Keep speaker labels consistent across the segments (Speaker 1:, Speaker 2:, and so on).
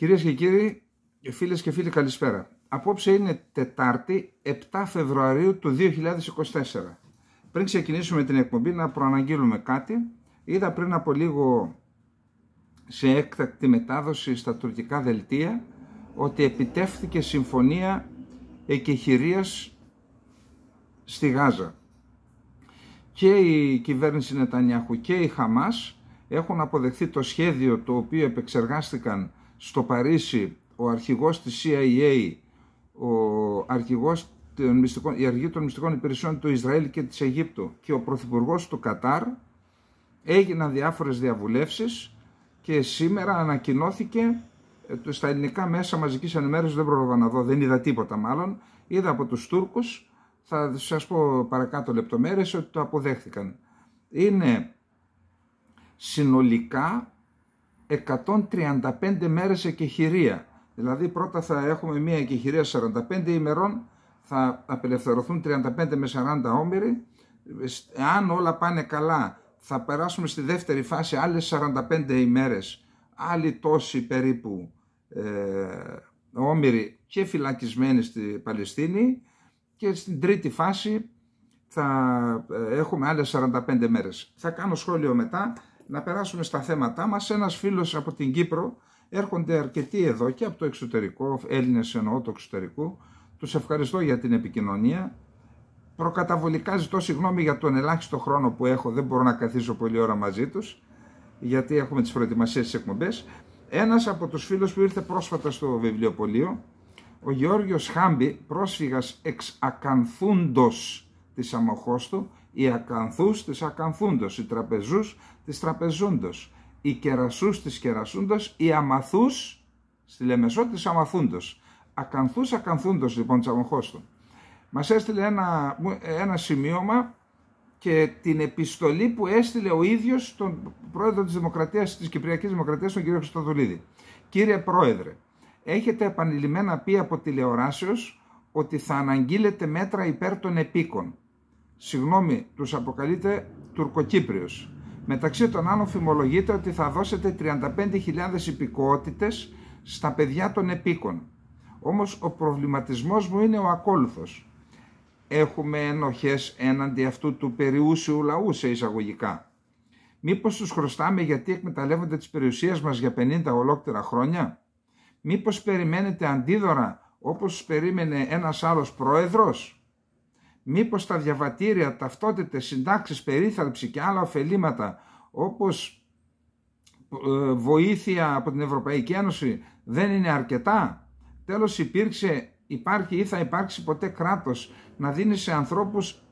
Speaker 1: Κυρίες και κύριοι, φίλες και φίλοι καλησπέρα. Απόψε είναι Τετάρτη 7 Φεβρουαρίου του 2024. Πριν ξεκινήσουμε την εκπομπή να προαναγγείλουμε κάτι. Είδα πριν από λίγο σε έκτακτη μετάδοση στα τουρκικά δελτία ότι επιτεύχθηκε συμφωνία εκεχηρίας στη Γάζα. Και η κυβέρνηση Νετανιάχου και η Χαμάς έχουν αποδεχθεί το σχέδιο το οποίο επεξεργάστηκαν στο Παρίσι ο αρχηγός της CIA, ο αρχηγός των μυστικών, η αρχή των μυστικών υπηρεσιών του Ισραήλ και της Αιγύπτου και ο πρωθυπουργός του Κατάρ έγιναν διάφορες διαβουλεύσεις και σήμερα ανακοινώθηκε ε, στα ελληνικά μέσα μαζικής ενημέρωσης δεν πρόλαβα να δω, δεν είδα τίποτα μάλλον είδα από τους Τούρκους θα σας πω παρακάτω λεπτομέρειες ότι το αποδέχθηκαν είναι συνολικά 135 μέρες εκεχηρία. Δηλαδή πρώτα θα έχουμε μια εκεχηρία 45 ημερών, θα απελευθερωθούν 35 με 40 όμοιροι. Αν όλα πάνε καλά θα περάσουμε στη δεύτερη φάση άλλες 45 ημέρες, άλλοι τόσοι περίπου ε, όμοιροι και φυλακισμένοι στη Παλαιστίνη και στην τρίτη φάση θα ε, έχουμε άλλες 45 μέρες. Θα κάνω σχόλιο μετά να περάσουμε στα θέματά μας. Ένας φίλος από την Κύπρο, έρχονται αρκετοί εδώ και από το εξωτερικό, Έλληνες εννοώ το εξωτερικό, Τους ευχαριστώ για την επικοινωνία. Προκαταβολικά ζητώ συγγνώμη για τον ελάχιστο χρόνο που έχω, δεν μπορώ να καθίσω πολλή ώρα μαζί τους, γιατί έχουμε τις προετοιμασίες στις εκπομπές. Ένας από τους φίλους που ήρθε πρόσφατα στο βιβλιοπωλείο, ο Γεώργιος Χάμπη, πρόσφυγας εξ ακανθούντος της αμοχώστου, οι ακανθούς της ακανθούντος, οι τραπεζούς της τραπεζούντος, οι κερασούς της κερασούντος, οι αμαθούς στη Λεμεσό της αμαθούντος. Ακανθούς ακανθούντος λοιπόν του. Μας έστειλε ένα, ένα σημείωμα και την επιστολή που έστειλε ο ίδιος τον πρόεδρο της, Δημοκρατίας, της Κυπριακής Δημοκρατίας, τον κύριο Χρυστοδουλίδη. Κύριε Πρόεδρε, έχετε επανειλημμένα πει από τηλεοράσεως ότι θα αναγγείλετε μέτρα υπέρ των επίκων. Συγγνώμη, τους αποκαλείτε Τουρκοκύπριος. Μεταξύ των άλλων φημολογείται ότι θα δώσετε 35.000 υπηκότητες στα παιδιά των επίκων. Όμως ο προβληματισμός μου είναι ο ακόλουθος. Έχουμε ενοχές έναντι αυτού του περιούσιου λαού σε εισαγωγικά. Μήπως τους χρωστάμε γιατί εκμεταλλεύονται τις περιουσίες μας για 50 ολόκληρα χρόνια. Μήπως περιμένετε αντίδωρα όπως περίμενε ένας άλλος πρόεδρος μήπως τα διαβατήρια, ταυτότητες, συντάξεις, περίθαλψη και άλλα ωφελήματα όπως ε, βοήθεια από την Ευρωπαϊκή Ένωση δεν είναι αρκετά. Τέλος υπήρξε, υπάρχει ή θα υπάρξει ποτέ κράτος να δίνει σε ανθρώπους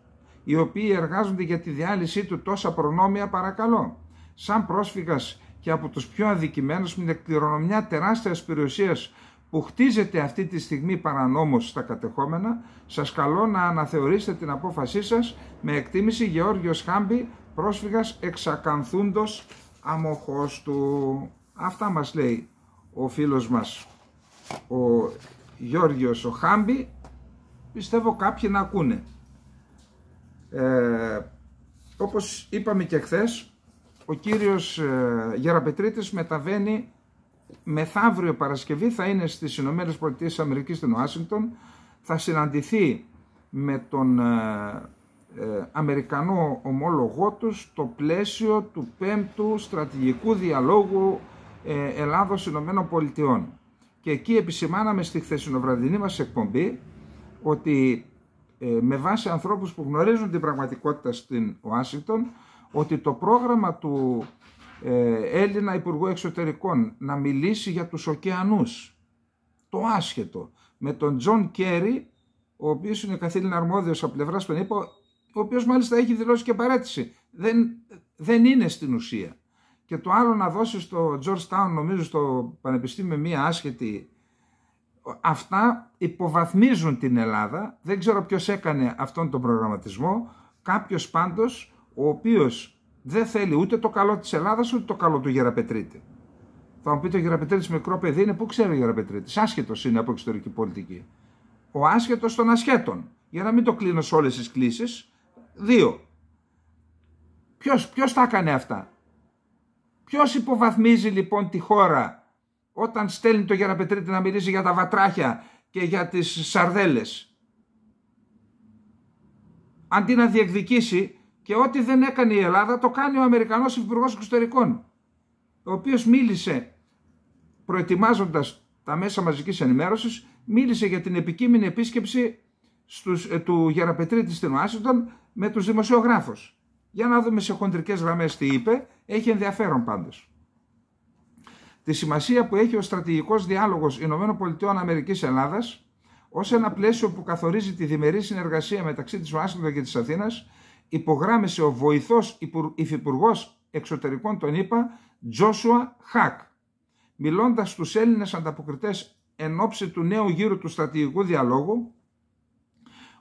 Speaker 1: οι οποίοι εργάζονται για τη διάλυσή του τόσα προνόμια παρακαλώ. Σαν πρόσφυγας και από τους πιο αδικημένους με κληρονομιά τεράστιας περιουσίας που χτίζεται αυτή τη στιγμή παρανόμως στα κατεχόμενα, σας καλώ να αναθεωρήσετε την απόφασή σας με εκτίμηση Γεώργιος Χάμπη, πρόσφυγας εξακανθούντος αμοχός του. Αυτά μας λέει ο φίλος μας ο Γιώργιος ο Χάμπη, πιστεύω κάποιοι να ακούνε. Ε, όπως είπαμε και χθες, ο κύριος ε, Γεραπετρίτης μεταβαίνει μεθαύριο Παρασκευή θα είναι στις Ηνωμένες Πολιτείες Αμερικής στην Ουάσιγκτον, θα συναντηθεί με τον ε, ε, Αμερικανό ομόλογό τους στο πλαίσιο του 5ου στρατηγικού διαλόγου ε, Ελλάδος Ηνωμένων Πολιτειών. Και εκεί επισημάναμε στη χθεσινοβραδινή μας εκπομπή ότι με βάση ανθρώπους που γνωρίζουν την πραγματικότητα στην Ουάσιγκτον ότι το πρόγραμμα του ε, Έλληνα Υπουργό Εξωτερικών να μιλήσει για τους ωκεανούς, το άσχετο, με τον Τζον Κέρι, ο οποίος είναι καθήλυνα αρμόδιος από πλευράς των ΗΠΑ, ο οποίος μάλιστα έχει δηλώσει και παρέτηση. Δεν, δεν είναι στην ουσία. Και το άλλο να δώσεις στο George Town, νομίζω στο Πανεπιστήμιο, μία άσχετη αυτά υποβαθμίζουν την Ελλάδα. Δεν ξέρω ποιος έκανε αυτόν τον προγραμματισμό. Κάποιος πάντως ο οποίος δεν θέλει ούτε το καλό της Ελλάδας ούτε το καλό του Γεραπετρίτη. Θα μου πείτε ο Γεραπετρίτη μικρό παιδί είναι, πού ξέρει ο Γεραπετρίτης. Άσχετος είναι από εξωτερική πολιτική. Ο άσχετος των ασχέτων. Για να μην το κλείνω σε όλες τις κλήσεις. Δύο. Ποιος ποιος τα έκανε αυτά. Ποιος υποβαθμίζει λοιπόν τη χώρα όταν στέλνει το Γεραπετρίτη να μιλήσει για τα βατράχια και για τις σαρδέλες. Αντί να διεκδικήσει και ό,τι δεν έκανε η Ελλάδα το κάνει ο Αμερικανός Υπουργός Εξωτερικών, ο οποίος μίλησε προετοιμάζοντας τα μέσα μαζικής ενημέρωσης, μίλησε για την επικείμενη επίσκεψη στους, ε, του Γεραπετρίτη στην Ουάσιντον με τους δημοσιογράφους. Για να δούμε σε χοντρικές γραμμές τι είπε, έχει ενδιαφέρον πάντως. Τη σημασία που έχει ο στρατηγικός διάλογος ΗΠΑ-Ελλάδα ως ένα πλαίσιο που καθορίζει τη διμερή συνεργασία μεταξύ της Ουάσιντον και της Αθήνας, υπογράμμισε ο βοηθός υφυπουργός εξωτερικών των ΗΠΑ Τζόσουα Χακ. Μιλώντας στους Έλληνες ανταποκριτές εν ώψη του νέου γύρου του στρατηγικού διαλόγου,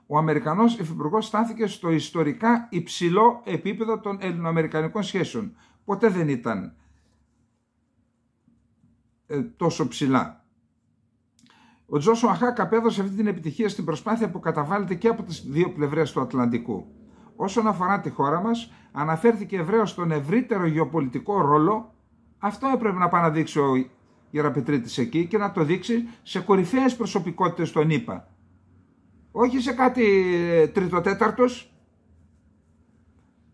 Speaker 1: ο Αμερικανός υφυπουργός στάθηκε στο ιστορικά υψηλό επίπεδο των ελληνοαμερικανικών σχέσεων. Ποτέ δεν ήταν ε, τόσο ψηλά. Ο Τζόσουα Χακ απέδωσε αυτή την επιτυχία στην προσπάθεια που καταβάλλεται και από τις δύο πλευρές του Ατλαντικού. Όσον αφορά τη χώρα μας, αναφέρθηκε ευρέως στον ευρύτερο γεωπολιτικό ρόλο, αυτό έπρεπε να πάει να δείξει ο Γεραπετρίτης εκεί και να το δείξει σε κορυφαίες προσωπικότητες των ΗΠΑ. Όχι σε κάτι ε,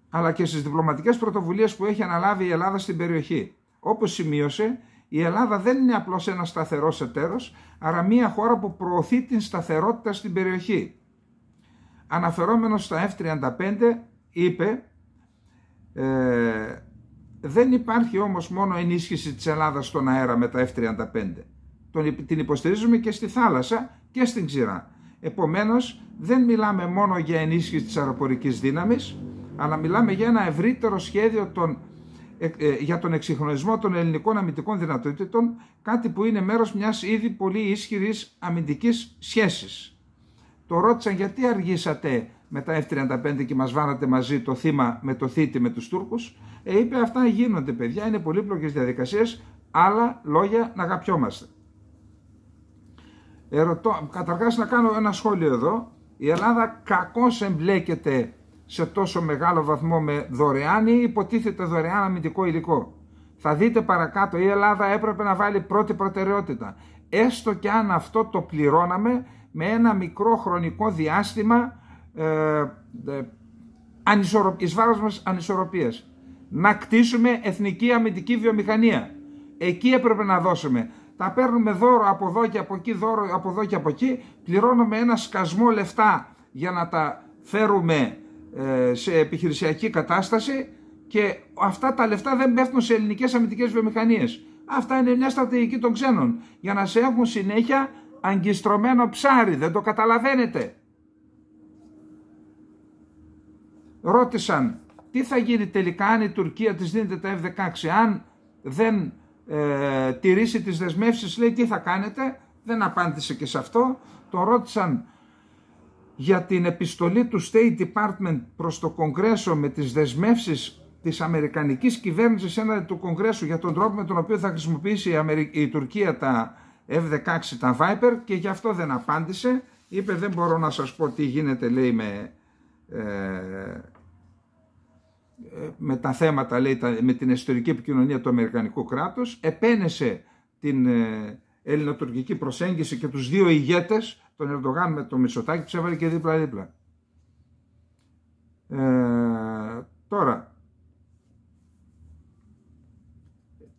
Speaker 1: αλλά και στις διπλωματικές πρωτοβουλίες που έχει αναλάβει η Ελλάδα στην περιοχή. Όπως σημείωσε, η Ελλάδα δεν είναι απλώς ένας σταθερός εταίρος, αλλά μια χώρα που προωθεί την σταθερότητα στην περιοχή αναφερόμενος στα F-35 είπε ε, δεν υπάρχει όμως μόνο ενίσχυση της Ελλάδας στον αέρα με τα F-35. την υποστηρίζουμε και στη θάλασσα και στην ξηρά. Επομένως δεν μιλάμε μόνο για ενίσχυση της αεροπορικής δύναμης αλλά μιλάμε για ένα ευρύτερο σχέδιο των, ε, ε, για τον εξυγχρονισμό των ελληνικών αμυντικών δυνατοτήτων κάτι που είναι μέρος μιας ήδη πολύ ισχυρής αμυντικής σχέσης. Το ρώτησαν γιατί αργήσατε με τα F-35 και μας βάνατε μαζί το θύμα με το θήτη με τους Τούρκους. Ε, είπε αυτά γίνονται παιδιά, είναι πολύπλοκες διαδικασίες, άλλα λόγια να αγαπιόμαστε. Ερωτώ, καταρχάς να κάνω ένα σχόλιο εδώ. Η Ελλάδα κακώς εμπλέκεται σε τόσο μεγάλο βαθμό με δωρεάν ή υποτίθεται δωρεάν αμυντικό υλικό. Θα δείτε παρακάτω, η Ελλάδα έπρεπε να βάλει πρώτη προτεραιότητα. Έστω και αν αυτό το πληρώναμε με ένα μικρό χρονικό διάστημα ε, ε, Να κτίσουμε εθνική αμυντική βιομηχανία. Εκεί έπρεπε να δώσουμε. Τα παίρνουμε δώρο από εδώ και από εκεί, δώρο από εδώ και από εκεί, πληρώνουμε ένα σκασμό λεφτά για να τα φέρουμε ε, σε επιχειρησιακή κατάσταση και αυτά τα λεφτά δεν πέφτουν σε ελληνικές αμυντικές βιομηχανίες. Αυτά είναι μια στρατηγική των ξένων για να σε έχουν συνέχεια αγκιστρωμένο ψάρι, δεν το καταλαβαίνετε. Ρώτησαν τι θα γίνει τελικά αν η Τουρκία της δίνεται τα F-16, αν δεν ε, τηρήσει τις δεσμεύσεις λέει τι θα κάνετε, δεν απάντησε και σε αυτό. Το ρώτησαν για την επιστολή του State Department προς το Κογκρέσο με τις δεσμεύσεις της Αμερικανικής κυβέρνησης έναντι του Κογκρέσου για τον τρόπο με τον οποίο θα χρησιμοποιήσει η, η Τουρκία τα F-16 τα Viper και γι' αυτό δεν απάντησε. Είπε δεν μπορώ να σας πω τι γίνεται λέει με, ε, ε με τα θέματα λέει, με την εσωτερική επικοινωνία του Αμερικανικού κράτους. Επένεσε την ε, ελληνοτουρκική προσέγγιση και τους δύο ηγέτες, τον Ερντογάν με τον Μητσοτάκη, τους και δίπλα-δίπλα. Ε, τώρα,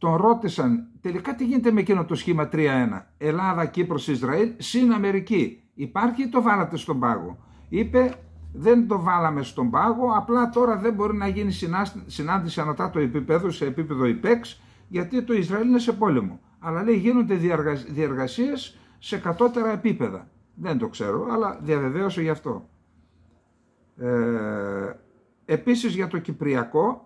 Speaker 1: τον ρώτησαν τελικά τι γίνεται με εκείνο το σχήμα 3-1. Ελλάδα, Κύπρος, Ισραήλ, συν Αμερική. Υπάρχει ή το βάλατε στον πάγο. Είπε δεν το βάλαμε στον πάγο, απλά τώρα δεν μπορεί να γίνει συνάντηση ανατά το επίπεδο σε επίπεδο υπέξ, γιατί το Ισραήλ είναι σε πόλεμο. Αλλά λέει γίνονται διεργασίες σε κατώτερα επίπεδα. Δεν το ξέρω, αλλά διαβεβαίωσε γι' αυτό. Ε, επίσης για το Κυπριακό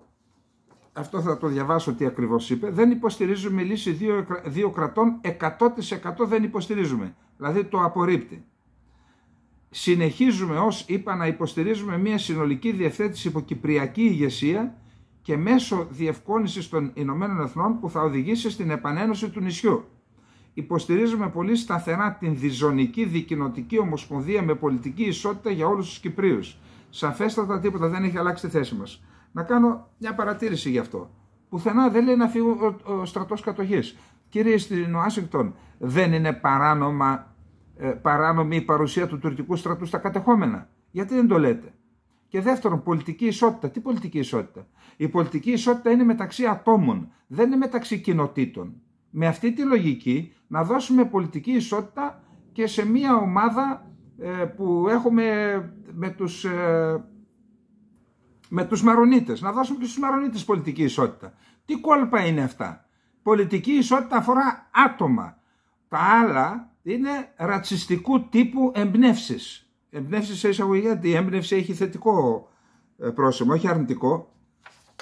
Speaker 1: αυτό θα το διαβάσω τι ακριβώς είπε, δεν υποστηρίζουμε λύση δύο, δύο κρατών, 100% δεν υποστηρίζουμε, δηλαδή το απορρίπτει. Συνεχίζουμε ως είπα να υποστηρίζουμε μια συνολική διευθέτηση υπό κυπριακή ηγεσία και μέσω διευκόνησης των Ηνωμένων Εθνών που θα οδηγήσει στην επανένωση του νησιού. Υποστηρίζουμε πολύ σταθερά την διζωνική δικοινοτική ομοσπονδία με πολιτική ισότητα για όλους τους Κυπρίους. Σαφέστατα τίποτα δεν έχει αλλάξει τη θέση μας να κάνω μια παρατήρηση γι' αυτό. Πουθενά δεν λέει να φύγει ο, ο στρατός κατοχής. Κύριε στην Ουάσιγκτον, δεν είναι παράνομα, ε, παράνομη η παρουσία του τουρκικού στρατού στα κατεχόμενα. Γιατί δεν το λέτε. Και δεύτερον, πολιτική ισότητα. Τι πολιτική ισότητα. Η πολιτική ισότητα είναι μεταξύ ατόμων, δεν είναι μεταξύ κοινοτήτων. Με αυτή τη λογική να δώσουμε πολιτική ισότητα και σε μια ομάδα ε, που έχουμε με τους... Ε, με τους Μαρονίτες, να δώσουμε και στους Μαρονίτες πολιτική ισότητα. Τι κόλπα είναι αυτά. Πολιτική ισότητα αφορά άτομα. Τα άλλα είναι ρατσιστικού τύπου εμπνεύσεις. Εμπνεύσεις σε εισαγωγή, γιατί η έμπνευση έχει θετικό ε, πρόσημο, όχι αρνητικό.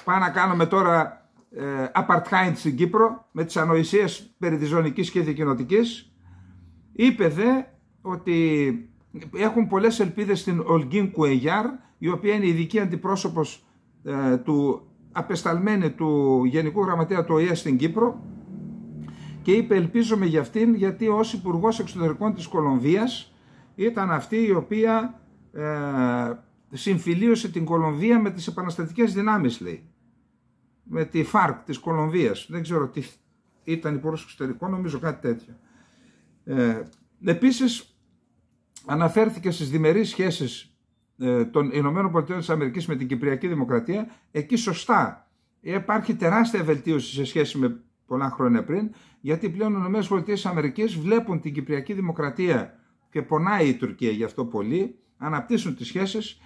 Speaker 1: Πάμε να κάνουμε τώρα ε, apartheid στην Κύπρο με τις ανοησίες περί και είπε δε ότι έχουν πολλές ελπίδες στην Ολγκίν Κουεγιάρ, η οποία είναι ειδική αντιπρόσωπος ε, του απεσταλμένη του Γενικού Γραμματέα του ΟΗΕ στην Κύπρο και είπε ελπίζομαι για αυτήν γιατί ως υπουργός Εξωτερικών της Κολομβίας ήταν αυτή η οποία ε, συμφιλίωσε την Κολομβία με τις επαναστατικές δυνάμεις λέει με τη ΦΑΡΚ της Κολομβίας δεν ξέρω τι ήταν υπουργός Εξωτερικών νομίζω κάτι τέτοιο ε, αναφέρθηκε στις διμερείς σχέσεις ε, των Ηνωμένων Πολιτειών της Αμερικής με την Κυπριακή Δημοκρατία, εκεί σωστά υπάρχει τεράστια βελτίωση σε σχέση με πολλά χρόνια πριν, γιατί πλέον οι Ηνωμένες Πολιτείες της Αμερικής βλέπουν την Κυπριακή Δημοκρατία και πονάει η Τουρκία γι' αυτό πολύ, αναπτύσσουν τις σχέσεις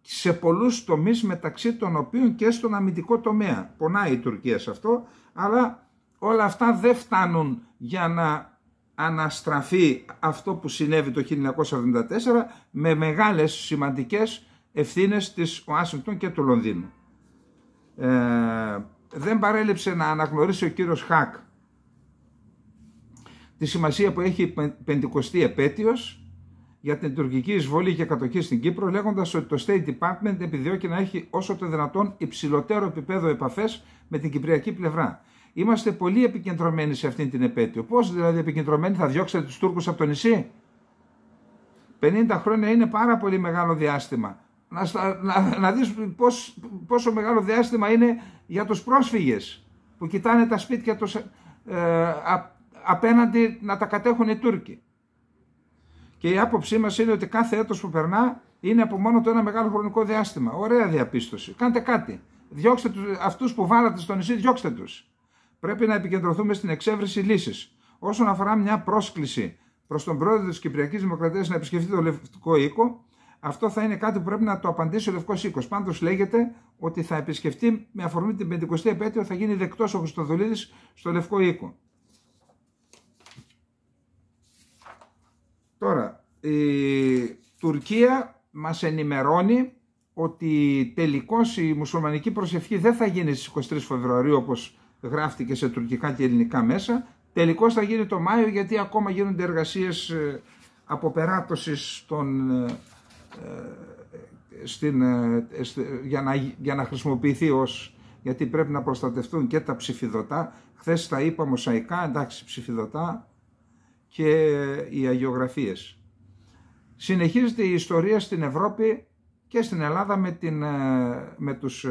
Speaker 1: σε πολλούς τομείς μεταξύ των οποίων και στον αμυντικό τομέα. Πονάει η Τουρκία σε αυτό, αλλά όλα αυτά δεν φτάνουν για να αναστραφεί αυτό που συνέβη το 1974 με μεγάλες σημαντικές ευθύνες της Ουάσιγκτον και του Λονδίνου. Ε, δεν παρέλειψε να αναγνωρίσει ο κύριος Χακ τη σημασία που έχει η πεντηκοστή επέτειος για την τουρκική εισβολή και κατοχή στην Κύπρο λέγοντας ότι το State Department επιδιώκει να έχει όσο το δυνατόν υψηλότερο επίπεδο επαφές με την κυπριακή πλευρά Είμαστε πολύ επικεντρωμένοι σε αυτή την επέτειο. Πώς δηλαδή επικεντρωμένοι θα διώξετε τους Τούρκους από το νησί. 50 χρόνια είναι πάρα πολύ μεγάλο διάστημα. Να, να, να δεις πώς, πόσο μεγάλο διάστημα είναι για τους πρόσφυγες που κοιτάνε τα σπίτια τους ε, απέναντι να τα κατέχουν οι Τούρκοι. Και η άποψή μας είναι ότι κάθε έτος που περνά είναι από μόνο το ένα μεγάλο χρονικό διάστημα. Ωραία διαπίστωση. Κάντε κάτι. Διώξτε τους, αυτούς που βάλατε στο νησί, διώξτε τους πρέπει να επικεντρωθούμε στην εξέβρεση λύσης. Όσον αφορά μια πρόσκληση προς τον πρόεδρο της Κυπριακής Δημοκρατίας να επισκεφτεί το Λευκό Οίκο, αυτό θα είναι κάτι που πρέπει να το απαντήσει ο Λευκός Οίκος. Πάντως λέγεται ότι θα επισκεφτεί με αφορμή την 50η επέτειο, θα γίνει δεκτός ο Χρυστοδουλίδη στο Λευκό Οίκο. Τώρα, η Τουρκία μας ενημερώνει ότι τελικώς η μουσουλμανική προσευχή δεν θα γίνει στις 23 Φεβρουαρίου όπως γράφτηκε σε τουρκικά και ελληνικά μέσα. Τελικώς θα γίνει το Μάιο γιατί ακόμα γίνονται εργασίες ε, αποπεράτωσης των, ε, ε, στην, για, να, για να χρησιμοποιηθεί ως γιατί πρέπει να προστατευτούν και τα ψηφιδωτά. Χθες τα είπα μοσαϊκά, εντάξει ψηφιδωτά και οι αγιογραφίες. Συνεχίζεται η ιστορία στην Ευρώπη και στην Ελλάδα με, την, με τους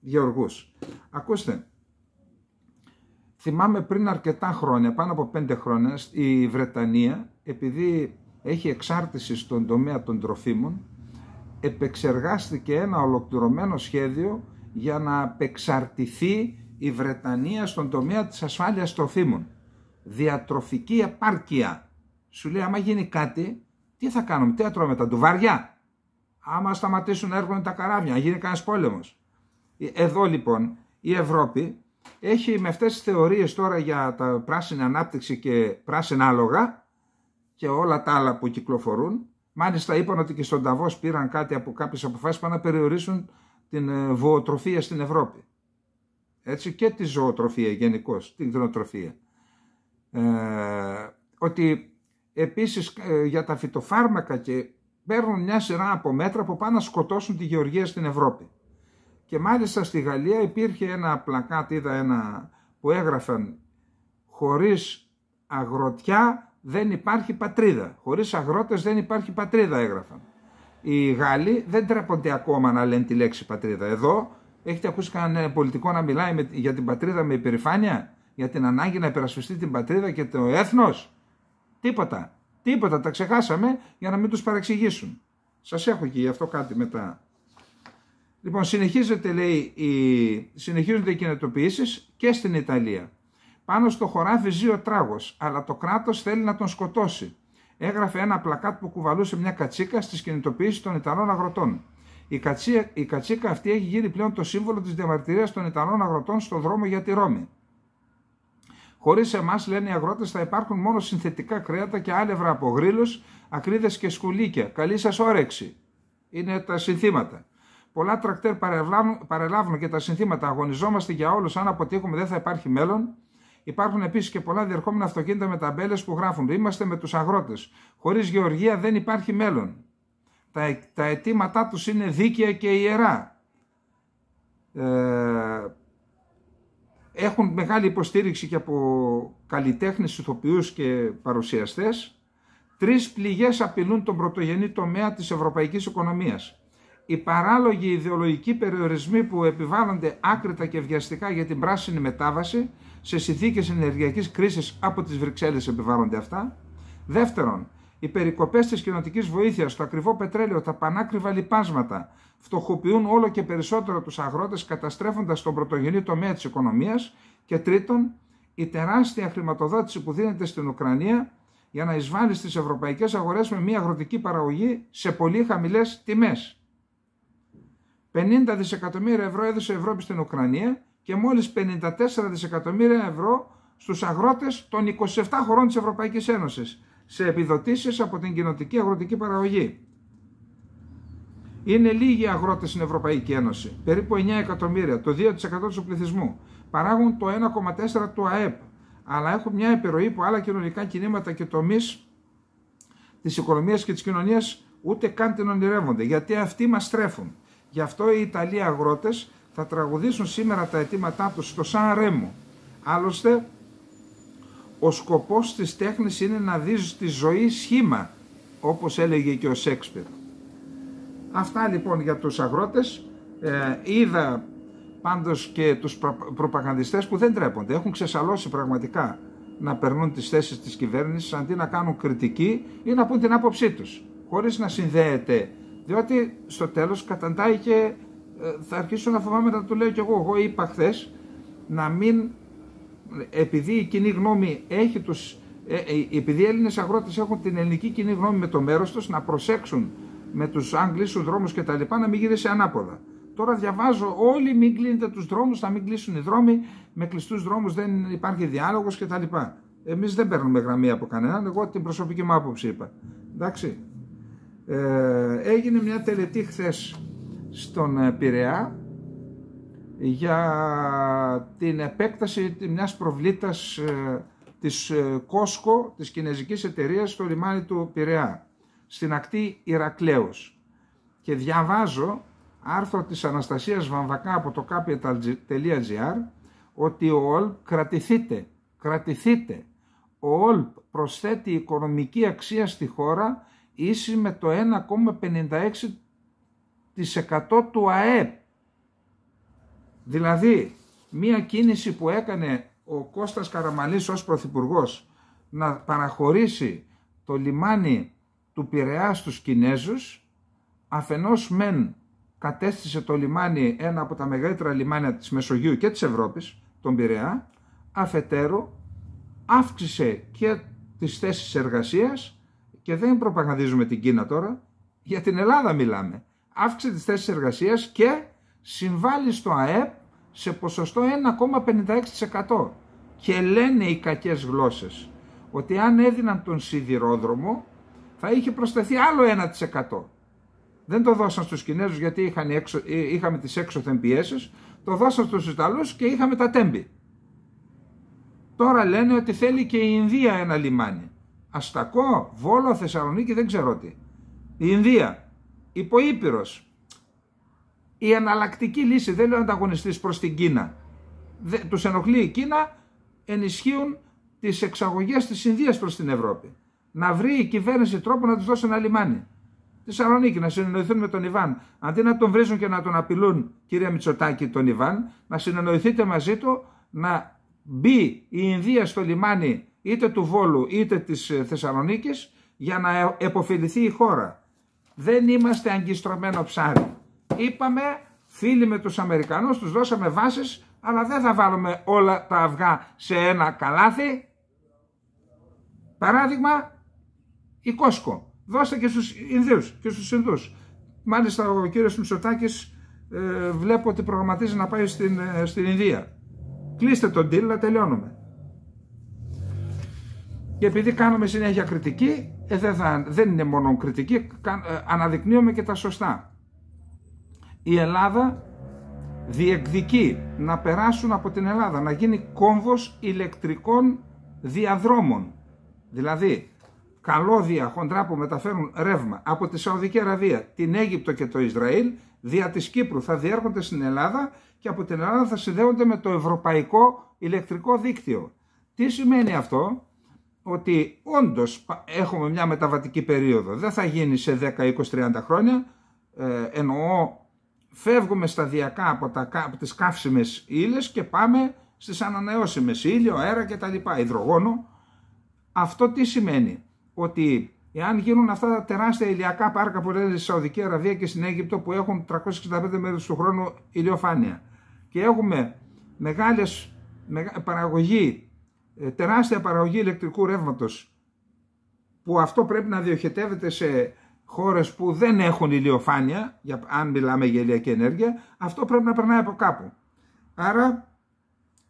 Speaker 1: γεωργούς. Ακούστε, Θυμάμαι πριν αρκετά χρόνια, πάνω από πέντε χρόνια, η Βρετανία, επειδή έχει εξάρτηση στον τομέα των τροφίμων, επεξεργάστηκε ένα ολοκληρωμένο σχέδιο για να απεξαρτηθεί η Βρετανία στον τομέα της ασφάλειας τροφίμων. Διατροφική επάρκεια. Σου λέει, άμα γίνει κάτι, τι θα κάνουμε, τι θα τρώμε, τα ντουβάρια. Άμα σταματήσουν να έρχονται τα καράβια, να γίνει κανένας πόλεμος. Ε, εδώ λοιπόν η Ευρώπη έχει με αυτές τις θεωρίες τώρα για τα πράσινη ανάπτυξη και πράσινα άλογα και όλα τα άλλα που κυκλοφορούν. Μάλιστα είπαν ότι και στον Ταβός πήραν κάτι από κάποιες αποφάσεις που να περιορίσουν την βοοτροφία ε, στην Ευρώπη. Έτσι και τη ζωοτροφία γενικώς, την κτηνοτροφία. Ε, ότι επίσης ε, για τα φυτοφάρμακα και παίρνουν μια σειρά από μέτρα που πάνε να σκοτώσουν τη γεωργία στην Ευρώπη. Και μάλιστα στη Γαλλία υπήρχε ένα πλακάτ, είδα ένα που έγραφαν «Χωρίς αγροτιά δεν υπάρχει πατρίδα». «Χωρίς αγρότες δεν υπάρχει πατρίδα» έγραφαν. Οι Γάλλοι δεν τρέπονται ακόμα να λένε τη λέξη πατρίδα. Εδώ έχετε ακούσει κανέναν πολιτικό να μιλάει για την πατρίδα με υπερηφάνεια, για την ανάγκη να υπερασπιστεί την πατρίδα και το έθνος. Τίποτα. Τίποτα τα ξεχάσαμε για να μην τους παρεξηγήσουν. Σας έχω και γι' αυτό κάτι μετά. Λοιπόν, συνεχίζεται, λέει, συνεχίζονται οι κινητοποίησει και στην Ιταλία. Πάνω στο χωράφι ζει ο τράγος, αλλά το κράτος θέλει να τον σκοτώσει. Έγραφε ένα πλακάτ που κουβαλούσε μια κατσίκα στις κινητοποιήσεις των Ιταλών αγροτών. Η, η κατσίκα αυτή έχει γίνει πλέον το σύμβολο της διαμαρτυρίας των Ιταλών αγροτών στον δρόμο για τη Ρώμη. Χωρίς εμάς, λένε οι αγρότες, θα υπάρχουν μόνο συνθετικά κρέατα και άλευρα από γρήλους, ακρίδες και σκουλίκια. Καλή σας όρεξη. Είναι τα συνθήματα. Πολλά τρακτέρ παρελάβουν και τα συνθήματα. Αγωνιζόμαστε για όλους. Αν αποτύχουμε, δεν θα υπάρχει μέλλον. Υπάρχουν επίσης και πολλά διερχόμενα αυτοκίνητα με ταμπέλες που γράφουν Είμαστε με τους αγρότες. Χωρίς γεωργία δεν υπάρχει μέλλον. Τα, ε- τα αιτήματά τους είναι δίκαια και ιερά. Ε, έχουν μεγάλη υποστήριξη και από καλλιτέχνες ηθοποιούς και παρουσιαστές. Τρεις πληγές απειλούν τον πρωτογενή τομέα της Ευρωπαϊκής οικονομίας οι παράλογοι ιδεολογικοί περιορισμοί που επιβάλλονται άκρητα και βιαστικά για την πράσινη μετάβαση σε συνθήκες ενεργειακής κρίσης από τις Βρυξέλλες επιβάλλονται αυτά. Δεύτερον, οι περικοπές της κοινοτικής βοήθειας, το ακριβό πετρέλαιο, τα πανάκριβα λιπάσματα φτωχοποιούν όλο και περισσότερο τους αγρότες καταστρέφοντας τον πρωτογενή τομέα της οικονομίας. Και τρίτον, η τεράστια χρηματοδότηση που δίνεται στην Ουκρανία για να εισβάλλει στις ευρωπαϊκές αγορές με μια αγροτική παραγωγή σε πολύ χαμηλές τιμές. 50 δισεκατομμύρια ευρώ έδωσε η Ευρώπη στην Ουκρανία και μόλις 54 δισεκατομμύρια ευρώ στους αγρότες των 27 χωρών της Ευρωπαϊκής Ένωσης σε επιδοτήσεις από την κοινοτική αγροτική παραγωγή. Είναι λίγοι αγρότες στην Ευρωπαϊκή Ένωση, περίπου 9 εκατομμύρια, το 2% του πληθυσμού. Παράγουν το 1,4% του ΑΕΠ, αλλά έχουν μια επιρροή που άλλα κοινωνικά κινήματα και τομείς της οικονομίας και της κοινωνίας ούτε καν την ονειρεύονται, γιατί αυτοί μας στρέφουν. Γι' αυτό οι Ιταλοί αγρότες θα τραγουδήσουν σήμερα τα αιτήματά τους στο Σαν Ρέμο. Άλλωστε, ο σκοπός της τέχνης είναι να δεις τη ζωή σχήμα, όπως έλεγε και ο Σέξπιρ. Αυτά λοιπόν για τους αγρότες. Ε, είδα πάντως και τους προπαγανδιστές που δεν τρέπονται. Έχουν ξεσαλώσει πραγματικά να περνούν τις θέσεις της κυβέρνησης αντί να κάνουν κριτική ή να πούν την άποψή τους, χωρίς να συνδέεται διότι στο τέλος καταντάει και ε, θα αρχίσω να φοβάμαι να το λέω κι εγώ. Εγώ είπα χθες να μην, επειδή η κοινή γνώμη έχει τους, ε, ε, επειδή οι Έλληνες αγρότες έχουν την ελληνική κοινή γνώμη με το μέρος τους, να προσέξουν με τους αν κλείσουν δρόμους και τα λοιπά, να μην γυρίσει ανάποδα. Τώρα διαβάζω όλοι μην κλείνετε τους δρόμους, να μην κλείσουν οι δρόμοι, με κλειστούς δρόμους δεν υπάρχει διάλογος κτλ. Εμείς δεν παίρνουμε γραμμή από κανέναν, εγώ την προσωπική μου άποψη είπα. Εντάξει. Ε, έγινε μια τελετή χθες στον ε, Πειραιά για την επέκταση μιας προβλήτας ε, της Κόσκο, της κινέζικης εταιρείας, στο λιμάνι του Πειραιά, στην ακτή Ηρακλέως. Και διαβάζω άρθρο της Αναστασίας Βαμβακά από το capital.gr ότι ο ΟΛΠ κρατηθείτε, κρατηθείτε. Ο ΟΛΠ προσθέτει οικονομική αξία στη χώρα ίση με το 1,56% του ΑΕΠ. Δηλαδή, μία κίνηση που έκανε ο Κώστας Καραμαλής ως Πρωθυπουργός να παραχωρήσει το λιμάνι του Πειραιά στους Κινέζους, αφενός μεν κατέστησε το λιμάνι ένα από τα μεγαλύτερα λιμάνια της Μεσογείου και της Ευρώπης, τον Πειραιά, αφετέρου αύξησε και τις θέσεις εργασίας και δεν προπαγανδίζουμε την Κίνα τώρα, για την Ελλάδα μιλάμε. Αύξησε τις θέσεις εργασίας και συμβάλλει στο ΑΕΠ σε ποσοστό 1,56% και λένε οι κακές γλώσσες ότι αν έδιναν τον σιδηρόδρομο θα είχε προσθεθεί άλλο 1%. Δεν το δώσαν στους Κινέζους γιατί είχαν ε, είχαμε τις έξωθεν πιέσεις, το δώσαν στους Ιταλούς και είχαμε τα τέμπη. Τώρα λένε ότι θέλει και η Ινδία ένα λιμάνι. Αστακό, Βόλο, Θεσσαλονίκη, δεν ξέρω τι. Η Ινδία, υποήπειρος. Η εναλλακτική λύση, δεν λέω ανταγωνιστής προς την Κίνα. του τους ενοχλεί η Κίνα, ενισχύουν τις εξαγωγές της Ινδίας προς την Ευρώπη. Να βρει η κυβέρνηση τρόπο να τους δώσει ένα λιμάνι. Θεσσαλονίκη, να συνεννοηθούν με τον Ιβάν. Αντί να τον βρίζουν και να τον απειλούν, κυρία Μητσοτάκη, τον Ιβάν, να συνεννοηθείτε μαζί του, να μπει η Ινδία στο λιμάνι είτε του Βόλου είτε της ε, Θεσσαλονίκης για να ε, εποφεληθεί η χώρα. Δεν είμαστε αγκιστρωμένο ψάρι. Είπαμε φίλοι με τους Αμερικανούς, τους δώσαμε βάσεις, αλλά δεν θα βάλουμε όλα τα αυγά σε ένα καλάθι. Παράδειγμα, η Κόσκο. Δώστε και στους Ινδίους και στους Ινδούς. Μάλιστα ο κύριος Μητσοτάκης ε, βλέπω ότι προγραμματίζει να πάει στην, ε, στην Ινδία. Κλείστε τον deal να τελειώνουμε. Και επειδή κάνουμε συνέχεια κριτική, ε, δεν, δεν είναι μόνο κριτική, ε, αναδεικνύουμε και τα σωστά. Η Ελλάδα διεκδικεί να περάσουν από την Ελλάδα, να γίνει κόμβος ηλεκτρικών διαδρόμων. Δηλαδή, καλώδια χοντρά που μεταφέρουν ρεύμα από τη Σαουδική Αραβία, την Αίγυπτο και το Ισραήλ, δια της Κύπρου θα διέρχονται στην Ελλάδα και από την Ελλάδα θα συνδέονται με το ευρωπαϊκό ηλεκτρικό δίκτυο. Τι σημαίνει αυτό, ότι όντως έχουμε μια μεταβατική περίοδο. Δεν θα γίνει σε 10, 20, 30 χρόνια. Ε, εννοώ φεύγουμε σταδιακά από, τα, από τις καύσιμες ύλες και πάμε στις ανανεώσιμες ήλιο, αέρα και τα υδρογόνο. Αυτό τι σημαίνει, ότι εάν γίνουν αυτά τα τεράστια ηλιακά πάρκα που λένε στη Σαουδική Αραβία και στην Αίγυπτο που έχουν 365 μέρες του χρόνου ηλιοφάνεια και έχουμε μεγάλες, παραγωγή ε, τεράστια παραγωγή ηλεκτρικού ρεύματος που αυτό πρέπει να διοχετεύεται σε χώρες που δεν έχουν ηλιοφάνεια, για, αν μιλάμε για ηλιακή ενέργεια, αυτό πρέπει να περνάει από κάπου. Άρα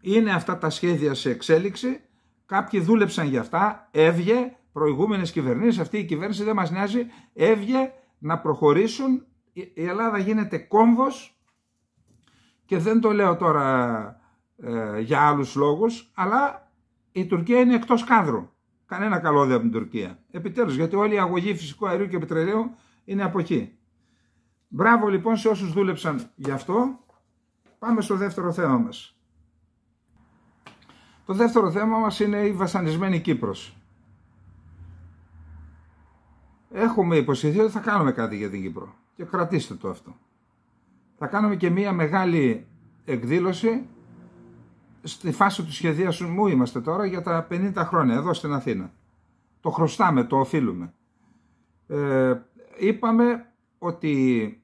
Speaker 1: είναι αυτά τα σχέδια σε εξέλιξη, κάποιοι δούλεψαν για αυτά, έβγε προηγούμενες κυβερνήσεις, αυτή η κυβέρνηση δεν μας νοιάζει, έβγε να προχωρήσουν, η Ελλάδα γίνεται κόμβος και δεν το λέω τώρα ε, για άλλους λόγους, αλλά η Τουρκία είναι εκτός κάδρου. Κανένα καλώδιο από την Τουρκία. Επιτέλους, γιατί όλη η αγωγή φυσικού αερίου και πετρελαίου είναι από εκεί. Μπράβο λοιπόν σε όσους δούλεψαν γι' αυτό. Πάμε στο δεύτερο θέμα μας. Το δεύτερο θέμα μας είναι η βασανισμένη Κύπρος. Έχουμε υποσχεθεί ότι θα κάνουμε κάτι για την Κύπρο και κρατήστε το αυτό. Θα κάνουμε και μία μεγάλη εκδήλωση στη φάση του μου είμαστε τώρα για τα 50 χρόνια εδώ στην Αθήνα. Το χρωστάμε, το οφείλουμε. Ε, είπαμε ότι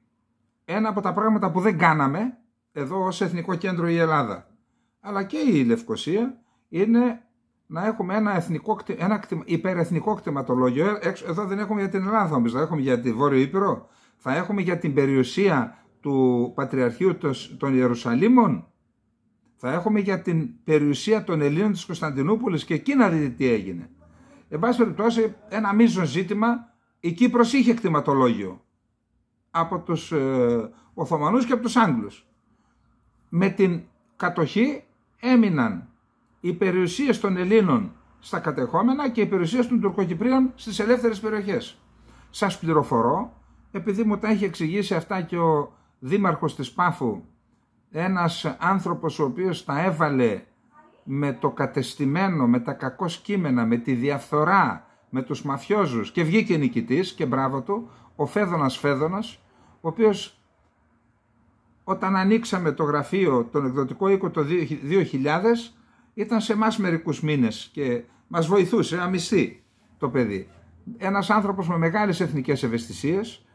Speaker 1: ένα από τα πράγματα που δεν κάναμε εδώ ως Εθνικό Κέντρο η Ελλάδα αλλά και η Λευκοσία είναι να έχουμε ένα, εθνικό, ένα υπερεθνικό κτηματολόγιο. Ε, εδώ δεν έχουμε για την Ελλάδα όμως, θα έχουμε για τη Βόρειο Ήπειρο, θα έχουμε για την περιουσία του Πατριαρχείου των Ιερουσαλήμων θα έχουμε για την περιουσία των Ελλήνων της Κωνσταντινούπολης και εκεί να δείτε τι έγινε. Εν πάση περιπτώσει ένα μείζον ζήτημα η Κύπρος είχε εκτιματολόγιο από τους ε, Οθωμανούς και από τους Άγγλους. Με την κατοχή έμειναν οι περιουσίες των Ελλήνων στα κατεχόμενα και οι περιουσίες των Τουρκοκυπρίων στις ελεύθερες περιοχές. Σας πληροφορώ, επειδή μου τα έχει εξηγήσει αυτά και ο δήμαρχος της Πάφου ένας άνθρωπος ο οποίος τα έβαλε με το κατεστημένο, με τα κακό κείμενα, με τη διαφθορά, με τους μαφιόζους και βγήκε νικητής και μπράβο του, ο Φέδωνας Φέδωνας, ο οποίος όταν ανοίξαμε το γραφείο, τον εκδοτικό οίκο το 2000, ήταν σε εμάς μερικούς μήνες και μας βοηθούσε αμυστή το παιδί. Ένας άνθρωπος με μεγάλες εθνικές ευαισθησίες,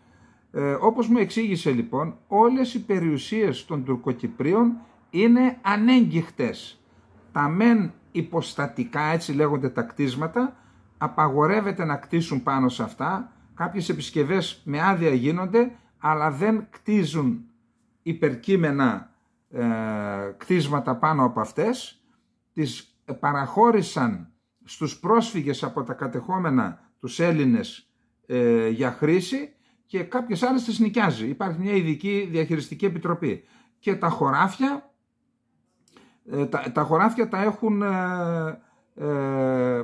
Speaker 1: ε, όπως μου εξήγησε λοιπόν, όλες οι περιουσίες των Τουρκοκυπρίων είναι ανέγγιχτες. Τα μεν υποστατικά, έτσι λέγονται τα κτίσματα, απαγορεύεται να κτίσουν πάνω σε αυτά, κάποιες επισκευές με άδεια γίνονται, αλλά δεν κτίζουν υπερκείμενα ε, κτίσματα πάνω από αυτές, τις παραχώρησαν στους πρόσφυγες από τα κατεχόμενα τους Έλληνες ε, για χρήση και κάποιε άλλε τις νοικιάζει. Υπάρχει μια ειδική διαχειριστική επιτροπή. Και τα χωράφια, ε, τα, τα χωράφια τα έχουν. Ε, ε, ε,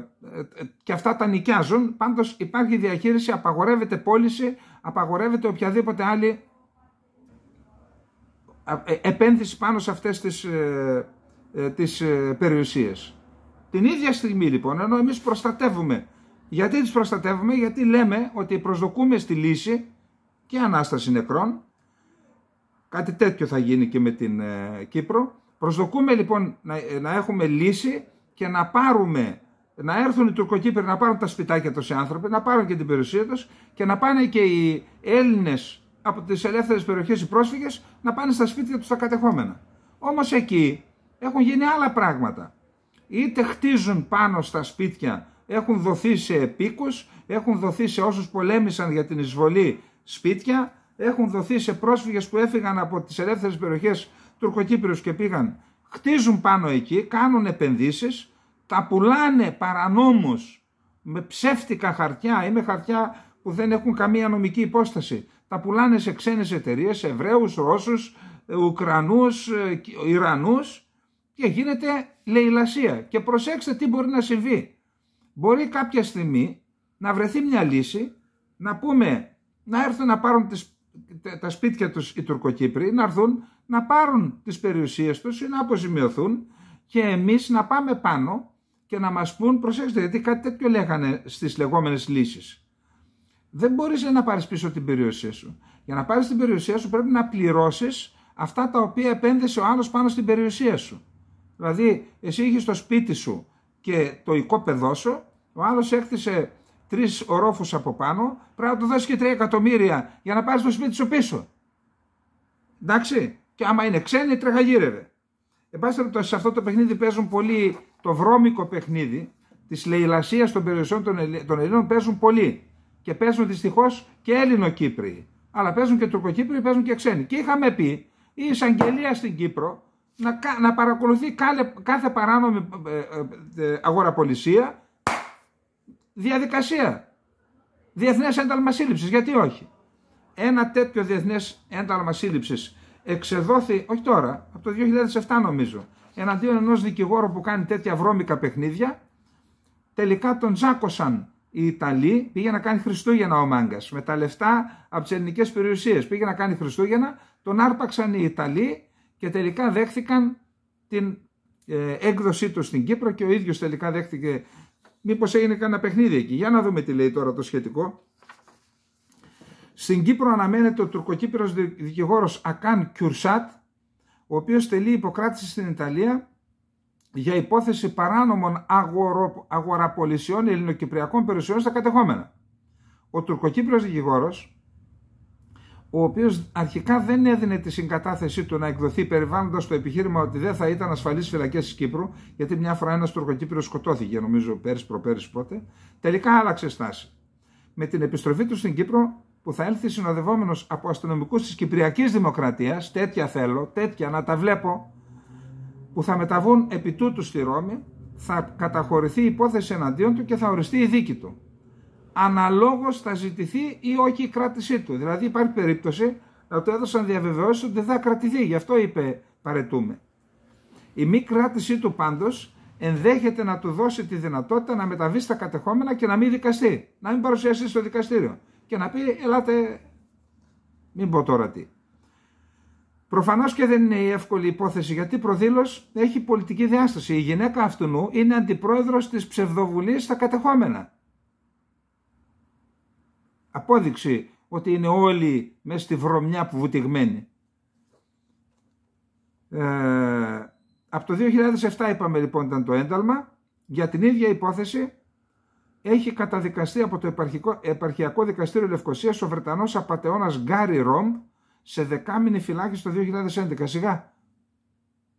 Speaker 1: και αυτά τα νοικιάζουν πάντως υπάρχει διαχείριση απαγορεύεται πώληση απαγορεύεται οποιαδήποτε άλλη επένδυση πάνω σε αυτές τις, ε, τις περιουσίες την ίδια στιγμή λοιπόν ενώ εμείς προστατεύουμε γιατί τις προστατεύουμε γιατί λέμε ότι προσδοκούμε στη λύση και Ανάσταση νεκρών. Κάτι τέτοιο θα γίνει και με την ε, Κύπρο. Προσδοκούμε λοιπόν ε, να, έχουμε λύση και να πάρουμε να έρθουν οι Τουρκοκύπροι να πάρουν τα σπιτάκια τους οι άνθρωποι, να πάρουν και την περιουσία τους και να πάνε και οι Έλληνες από τις ελεύθερες περιοχές οι πρόσφυγες να πάνε στα σπίτια τους τα κατεχόμενα. Όμως εκεί έχουν γίνει άλλα πράγματα. Είτε χτίζουν πάνω στα σπίτια, έχουν δοθεί σε επίκους, έχουν δοθεί σε όσους πολέμησαν για την εισβολή σπίτια έχουν δοθεί σε πρόσφυγες που έφυγαν από τις ελεύθερες περιοχές Τουρκοκύπριους και πήγαν, χτίζουν πάνω εκεί, κάνουν επενδύσεις, τα πουλάνε παρανόμως με ψεύτικα χαρτιά ή με χαρτιά που δεν έχουν καμία νομική υπόσταση. Τα πουλάνε σε ξένες εταιρείες, Εβραίους, Ρώσους, Ουκρανούς, ε, Ιρανούς και γίνεται λαιλασία. Και προσέξτε τι μπορεί να συμβεί. Μπορεί κάποια στιγμή να βρεθεί μια λύση, να πούμε να έρθουν να πάρουν τις, τα σπίτια τους οι Τουρκοκύπροι, να έρθουν να πάρουν τις περιουσίες τους ή να αποζημιωθούν και εμείς να πάμε πάνω και να μας πούν, προσέξτε, γιατί κάτι τέτοιο λέγανε στις λεγόμενες λύσεις. Δεν μπορείς να πάρεις πίσω την περιουσία σου. Για να πάρεις την περιουσία σου πρέπει να πληρώσεις αυτά τα οποία επένδυσε ο άλλος πάνω στην περιουσία σου. Δηλαδή, εσύ είχες το σπίτι σου και το οικόπεδό σου, ο άλλος έκτισε τρεις ορόφους από πάνω, πρέπει να του δώσει και τρία εκατομμύρια για να πάρει το σπίτι σου πίσω. Εντάξει. Και άμα είναι ξένοι, τρεχαγύρευε. Εν πάση σε αυτό το παιχνίδι παίζουν πολύ το βρώμικο παιχνίδι της λαιλασία των περιουσιών των Ελλήνων παίζουν πολύ. Και παίζουν δυστυχώς και ελληνο κυπριοι Αλλά παίζουν και Τουρκοκύπριοι, παίζουν και ξένοι. Και είχαμε πει η εισαγγελία στην Κύπρο να, να παρακολουθεί κάθε, κάθε παράνομη ε, ε, ε αγοραπολισία διαδικασία. Διεθνές ένταλμα σύλληψης, γιατί όχι. Ένα τέτοιο διεθνές ένταλμα σύλληψης εξεδόθη, όχι τώρα, από το 2007 νομίζω, εναντίον ενός δικηγόρου που κάνει τέτοια βρώμικα παιχνίδια, τελικά τον τζάκωσαν οι Ιταλοί, πήγε να κάνει Χριστούγεννα ο μάγκας. Με τα λεφτά από τις ελληνικές περιουσίες πήγε να κάνει Χριστούγεννα, τον άρπαξαν οι Ιταλοί και τελικά δέχθηκαν την ε, έκδοσή του στην Κύπρο και ο ίδιος τελικά δέχτηκε μήπως έγινε κανένα παιχνίδι εκεί. Για να δούμε τι λέει τώρα το σχετικό. Στην Κύπρο αναμένεται ο τουρκοκύπριος δικηγόρος Ακάν Κιουρσάτ, ο οποίος τελεί υποκράτηση στην Ιταλία για υπόθεση παράνομων αγορο, αγοραπολισιών ελληνοκυπριακών περιουσιών στα κατεχόμενα. Ο τουρκοκύπριος δικηγόρος ο οποίος αρχικά δεν έδινε τη συγκατάθεσή του να εκδοθεί περιβάλλοντας το επιχείρημα ότι δεν θα ήταν ασφαλής φυλακές της Κύπρου, γιατί μια φορά ένας Τουρκοκύπριος σκοτώθηκε νομίζω πέρυσι προπέρυσι πότε, τελικά άλλαξε στάση. Με την επιστροφή του στην Κύπρο που θα έλθει συνοδευόμενος από αστυνομικούς της Κυπριακής Δημοκρατίας, τέτοια θέλω, τέτοια να τα βλέπω, που θα μεταβούν επί τούτου στη Ρώμη, θα καταχωρηθεί η υπόθεση εναντίον του και θα οριστεί η δίκη του αναλόγως θα ζητηθεί ή όχι η κράτησή του. Δηλαδή υπάρχει περίπτωση να του έδωσαν διαβεβαιώσεις ότι δεν θα κρατηθεί. Γι' αυτό είπε παρετούμε. Η μη κράτησή του πάντως ενδέχεται να του δώσει τη δυνατότητα να μεταβεί στα κατεχόμενα και να μην δικαστεί. Να μην παρουσιαστεί στο δικαστήριο. Και να πει ελάτε μην πω τώρα τι. Προφανώς και δεν είναι η εύκολη υπόθεση γιατί προδήλως έχει πολιτική διάσταση. Η γυναίκα αυτού είναι αντιπρόεδρος της ψευδοβουλή στα κατεχόμενα. Απόδειξη ότι είναι όλοι μέσα στη βρωμιά που βουτυγμένοι. Ε, από το 2007 είπαμε λοιπόν ήταν το ένταλμα. Για την ίδια υπόθεση έχει καταδικαστεί από το επαρχικό, Επαρχιακό Δικαστήριο Λευκοσίας ο Βρετανός απατεώνας Γκάρι Ρομ σε δεκάμινη φυλάκιση το 2011. Σιγά,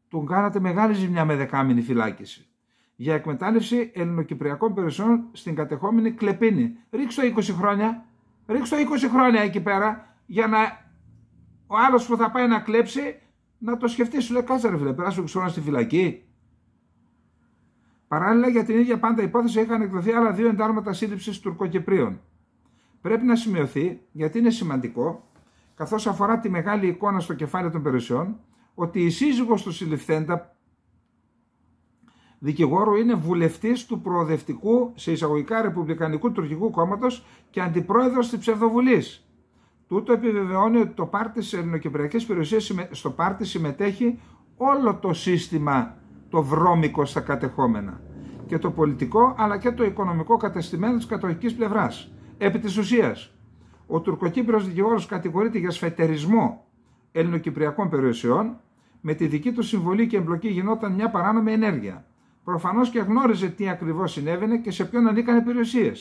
Speaker 1: τον κάνατε μεγάλη ζημιά με δεκάμινη φυλάκιση. Για εκμετάλλευση ελληνοκυπριακών περιουσιών στην κατεχόμενη Κλεπίνη. Ρίξτε 20 χρόνια Ρίξτε 20 χρόνια εκεί πέρα για να ο άλλος που θα πάει να κλέψει να το σκεφτεί. Σου λέει κάτσε ρε φίλε, περάσει 20 στη φυλακή. Παράλληλα για την ίδια πάντα υπόθεση είχαν εκδοθεί άλλα δύο εντάλματα σύλληψης Τουρκοκυπρίων. Πρέπει να σημειωθεί, γιατί είναι σημαντικό, καθώς αφορά τη μεγάλη εικόνα στο κεφάλι των περιουσιών, ότι η σύζυγος του συλληφθέντα δικηγόρου είναι βουλευτής του προοδευτικού σε εισαγωγικά Ρεπουμπλικανικού Τουρκικού Κόμματος και αντιπρόεδρος της Ψευδοβουλής. Τούτο επιβεβαιώνει ότι το πάρτι της ελληνοκυπριακής περιουσίας στο πάρτι συμμετέχει όλο το σύστημα το βρώμικο στα κατεχόμενα και το πολιτικό αλλά και το οικονομικό κατεστημένο της κατοχικής πλευράς Επί της ουσίας ο τουρκοκύπριος δικηγόρος κατηγορείται για σφετερισμό ελληνοκυπριακών περιουσιών, με τη δική του συμβολή και εμπλοκή γινόταν μια παράνομη ενέργεια. Προφανώς και γνώριζε τι ακριβώς συνέβαινε και σε ποιον ανήκαν περιουσίε.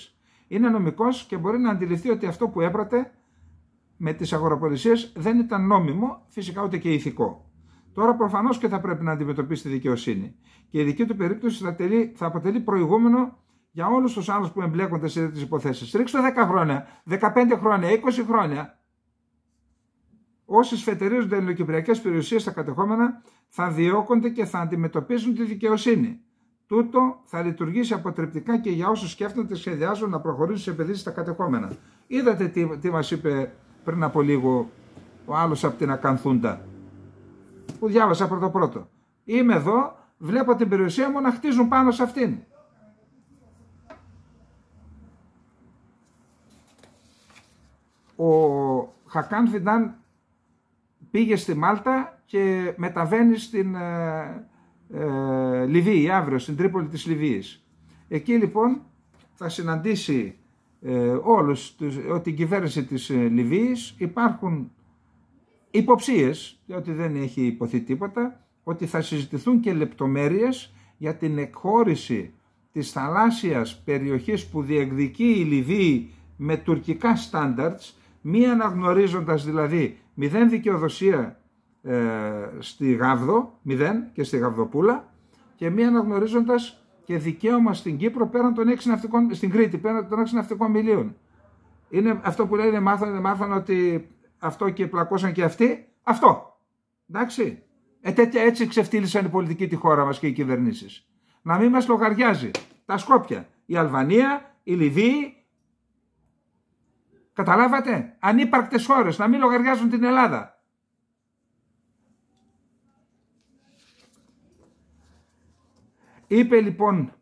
Speaker 1: Είναι νομικός και μπορεί να αντιληφθεί ότι αυτό που έπρατε με τις αγοραπολισίε δεν ήταν νόμιμο, φυσικά ούτε και ηθικό. Τώρα προφανώς και θα πρέπει να αντιμετωπίσει τη δικαιοσύνη. Και η δική του περίπτωση θα, τελεί, θα αποτελεί προηγούμενο για όλους τους άλλους που εμπλέκονται σε τέτοιε υποθέσεις. Ρίξτε 10 χρόνια, 15 χρόνια, 20 χρόνια. Όσοι σφετερίζονται ελληνοκυπριακές περιουσίες στα κατεχόμενα θα διώκονται και θα αντιμετωπίζουν τη δικαιοσύνη. Τούτο θα λειτουργήσει αποτρεπτικά και για όσους σκέφτονται σχεδιάζουν να προχωρήσουν σε επενδύσεις στα κατεχόμενα. Είδατε τι, τι μας είπε πριν από λίγο ο άλλος από την Ακανθούντα. Που διάβασα πρώτο πρώτο. Είμαι εδώ, βλέπω την περιουσία μου να χτίζουν πάνω σε αυτήν. Ο Χακάν Φιντάν πήγε στη Μάλτα και μεταβαίνει στην, ε, ε, Λιβύη, αύριο, στην Τρίπολη της Λιβύης. Εκεί λοιπόν θα συναντήσει ε, όλους τους, ε, την κυβέρνηση της ε, Λιβύης. Υπάρχουν υποψίες, διότι δεν έχει υποθεί τίποτα, ότι θα συζητηθούν και λεπτομέρειες για την εκχώρηση της θαλάσσιας περιοχής που διεκδικεί η Λιβύη με τουρκικά στάνταρτς, μη αναγνωρίζοντας δηλαδή μηδέν δικαιοδοσία ε, στη Γάβδο, μηδέν, και στη Γαβδοπούλα και μη αναγνωρίζοντας και δικαίωμα στην Κύπρο πέραν των έξι ναυτικών, στην Κρήτη, πέραν των 6 ναυτικών μιλίων. Είναι αυτό που λένε, μάθανε, μάθανε ότι αυτό και πλακώσαν και αυτοί, αυτό. Εντάξει. Ε, έτσι ξεφτύλισαν οι πολιτικοί τη χώρα μας και οι κυβερνήσεις. Να μην μας λογαριάζει τα Σκόπια, η Αλβανία, η Λιβύη. Καταλάβατε, Ανύπαρκτες χώρες, να μην λογαριάζουν την Ελλάδα. Είπε λοιπόν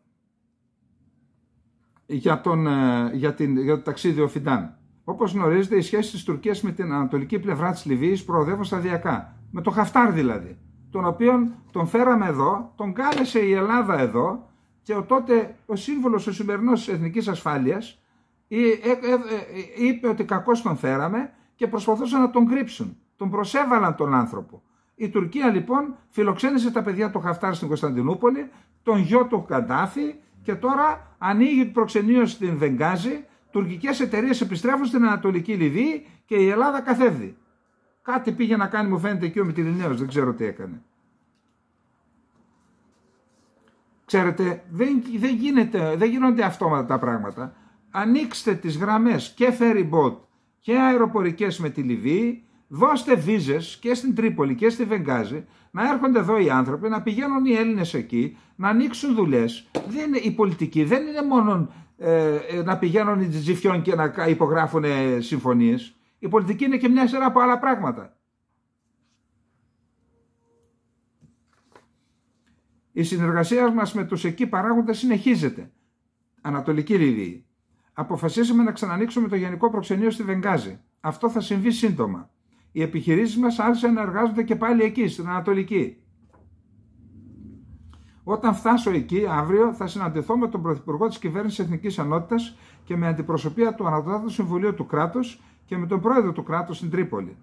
Speaker 1: για, τον, ε, για, την, για το ταξίδι ο Φιντάν. Όπως γνωρίζετε, οι σχέσεις της Τουρκίας με την ανατολική πλευρά της Λιβύης προοδεύουν σταδιακά. Με τον Χαφτάρ δηλαδή. Τον οποίο τον φέραμε εδώ, τον κάλεσε η Ελλάδα εδώ και ο τότε ο σύμβολο ο σημερινός της Εθνικής Ασφάλειας ε, ε, είπε ότι κακώς τον φέραμε και προσπαθούσαν να τον κρύψουν. Τον προσέβαλαν τον άνθρωπο. Η Τουρκία λοιπόν φιλοξένησε τα παιδιά του Χαφτάρ στην Κωνσταντινούπολη τον γιο του Καντάφη και τώρα ανοίγει προξενείο στην Βενγκάζη, τουρκικές εταιρείες επιστρέφουν στην Ανατολική Λιβύη και η Ελλάδα καθεύδει. Κάτι πήγε να κάνει μου φαίνεται εκεί ο Μητυλινέος, δεν ξέρω τι έκανε. Ξέρετε, δεν, γίνεται, δεν γίνονται αυτόματα τα πράγματα. Ανοίξτε τις γραμμές και ferry boat και αεροπορικές με τη Λιβύη δώστε βίζες και στην Τρίπολη και στη Βεγγάζη να έρχονται εδώ οι άνθρωποι, να πηγαίνουν οι Έλληνες εκεί, να ανοίξουν δουλειές. Η πολιτική δεν είναι μόνο ε, ε, να πηγαίνουν οι τζιφιόν και να υπογράφουν ε, συμφωνίες. Η πολιτική είναι και μια σειρά από άλλα πράγματα. Η συνεργασία μας με τους εκεί παράγοντες συνεχίζεται. Ανατολική Ριβή. Αποφασίσαμε να ξανανοίξουμε το Γενικό Προξενείο στη Βενγάζη. Αυτό θα συμβεί σύντομα οι επιχειρήσεις μας άρχισαν να εργάζονται και πάλι εκεί, στην Ανατολική. Όταν φτάσω εκεί αύριο θα συναντηθώ με τον Πρωθυπουργό της Κυβέρνησης Εθνικής Ενότητας και με αντιπροσωπεία του Ανατολικού Συμβουλίου του Κράτους και με τον Πρόεδρο του Κράτους στην Τρίπολη.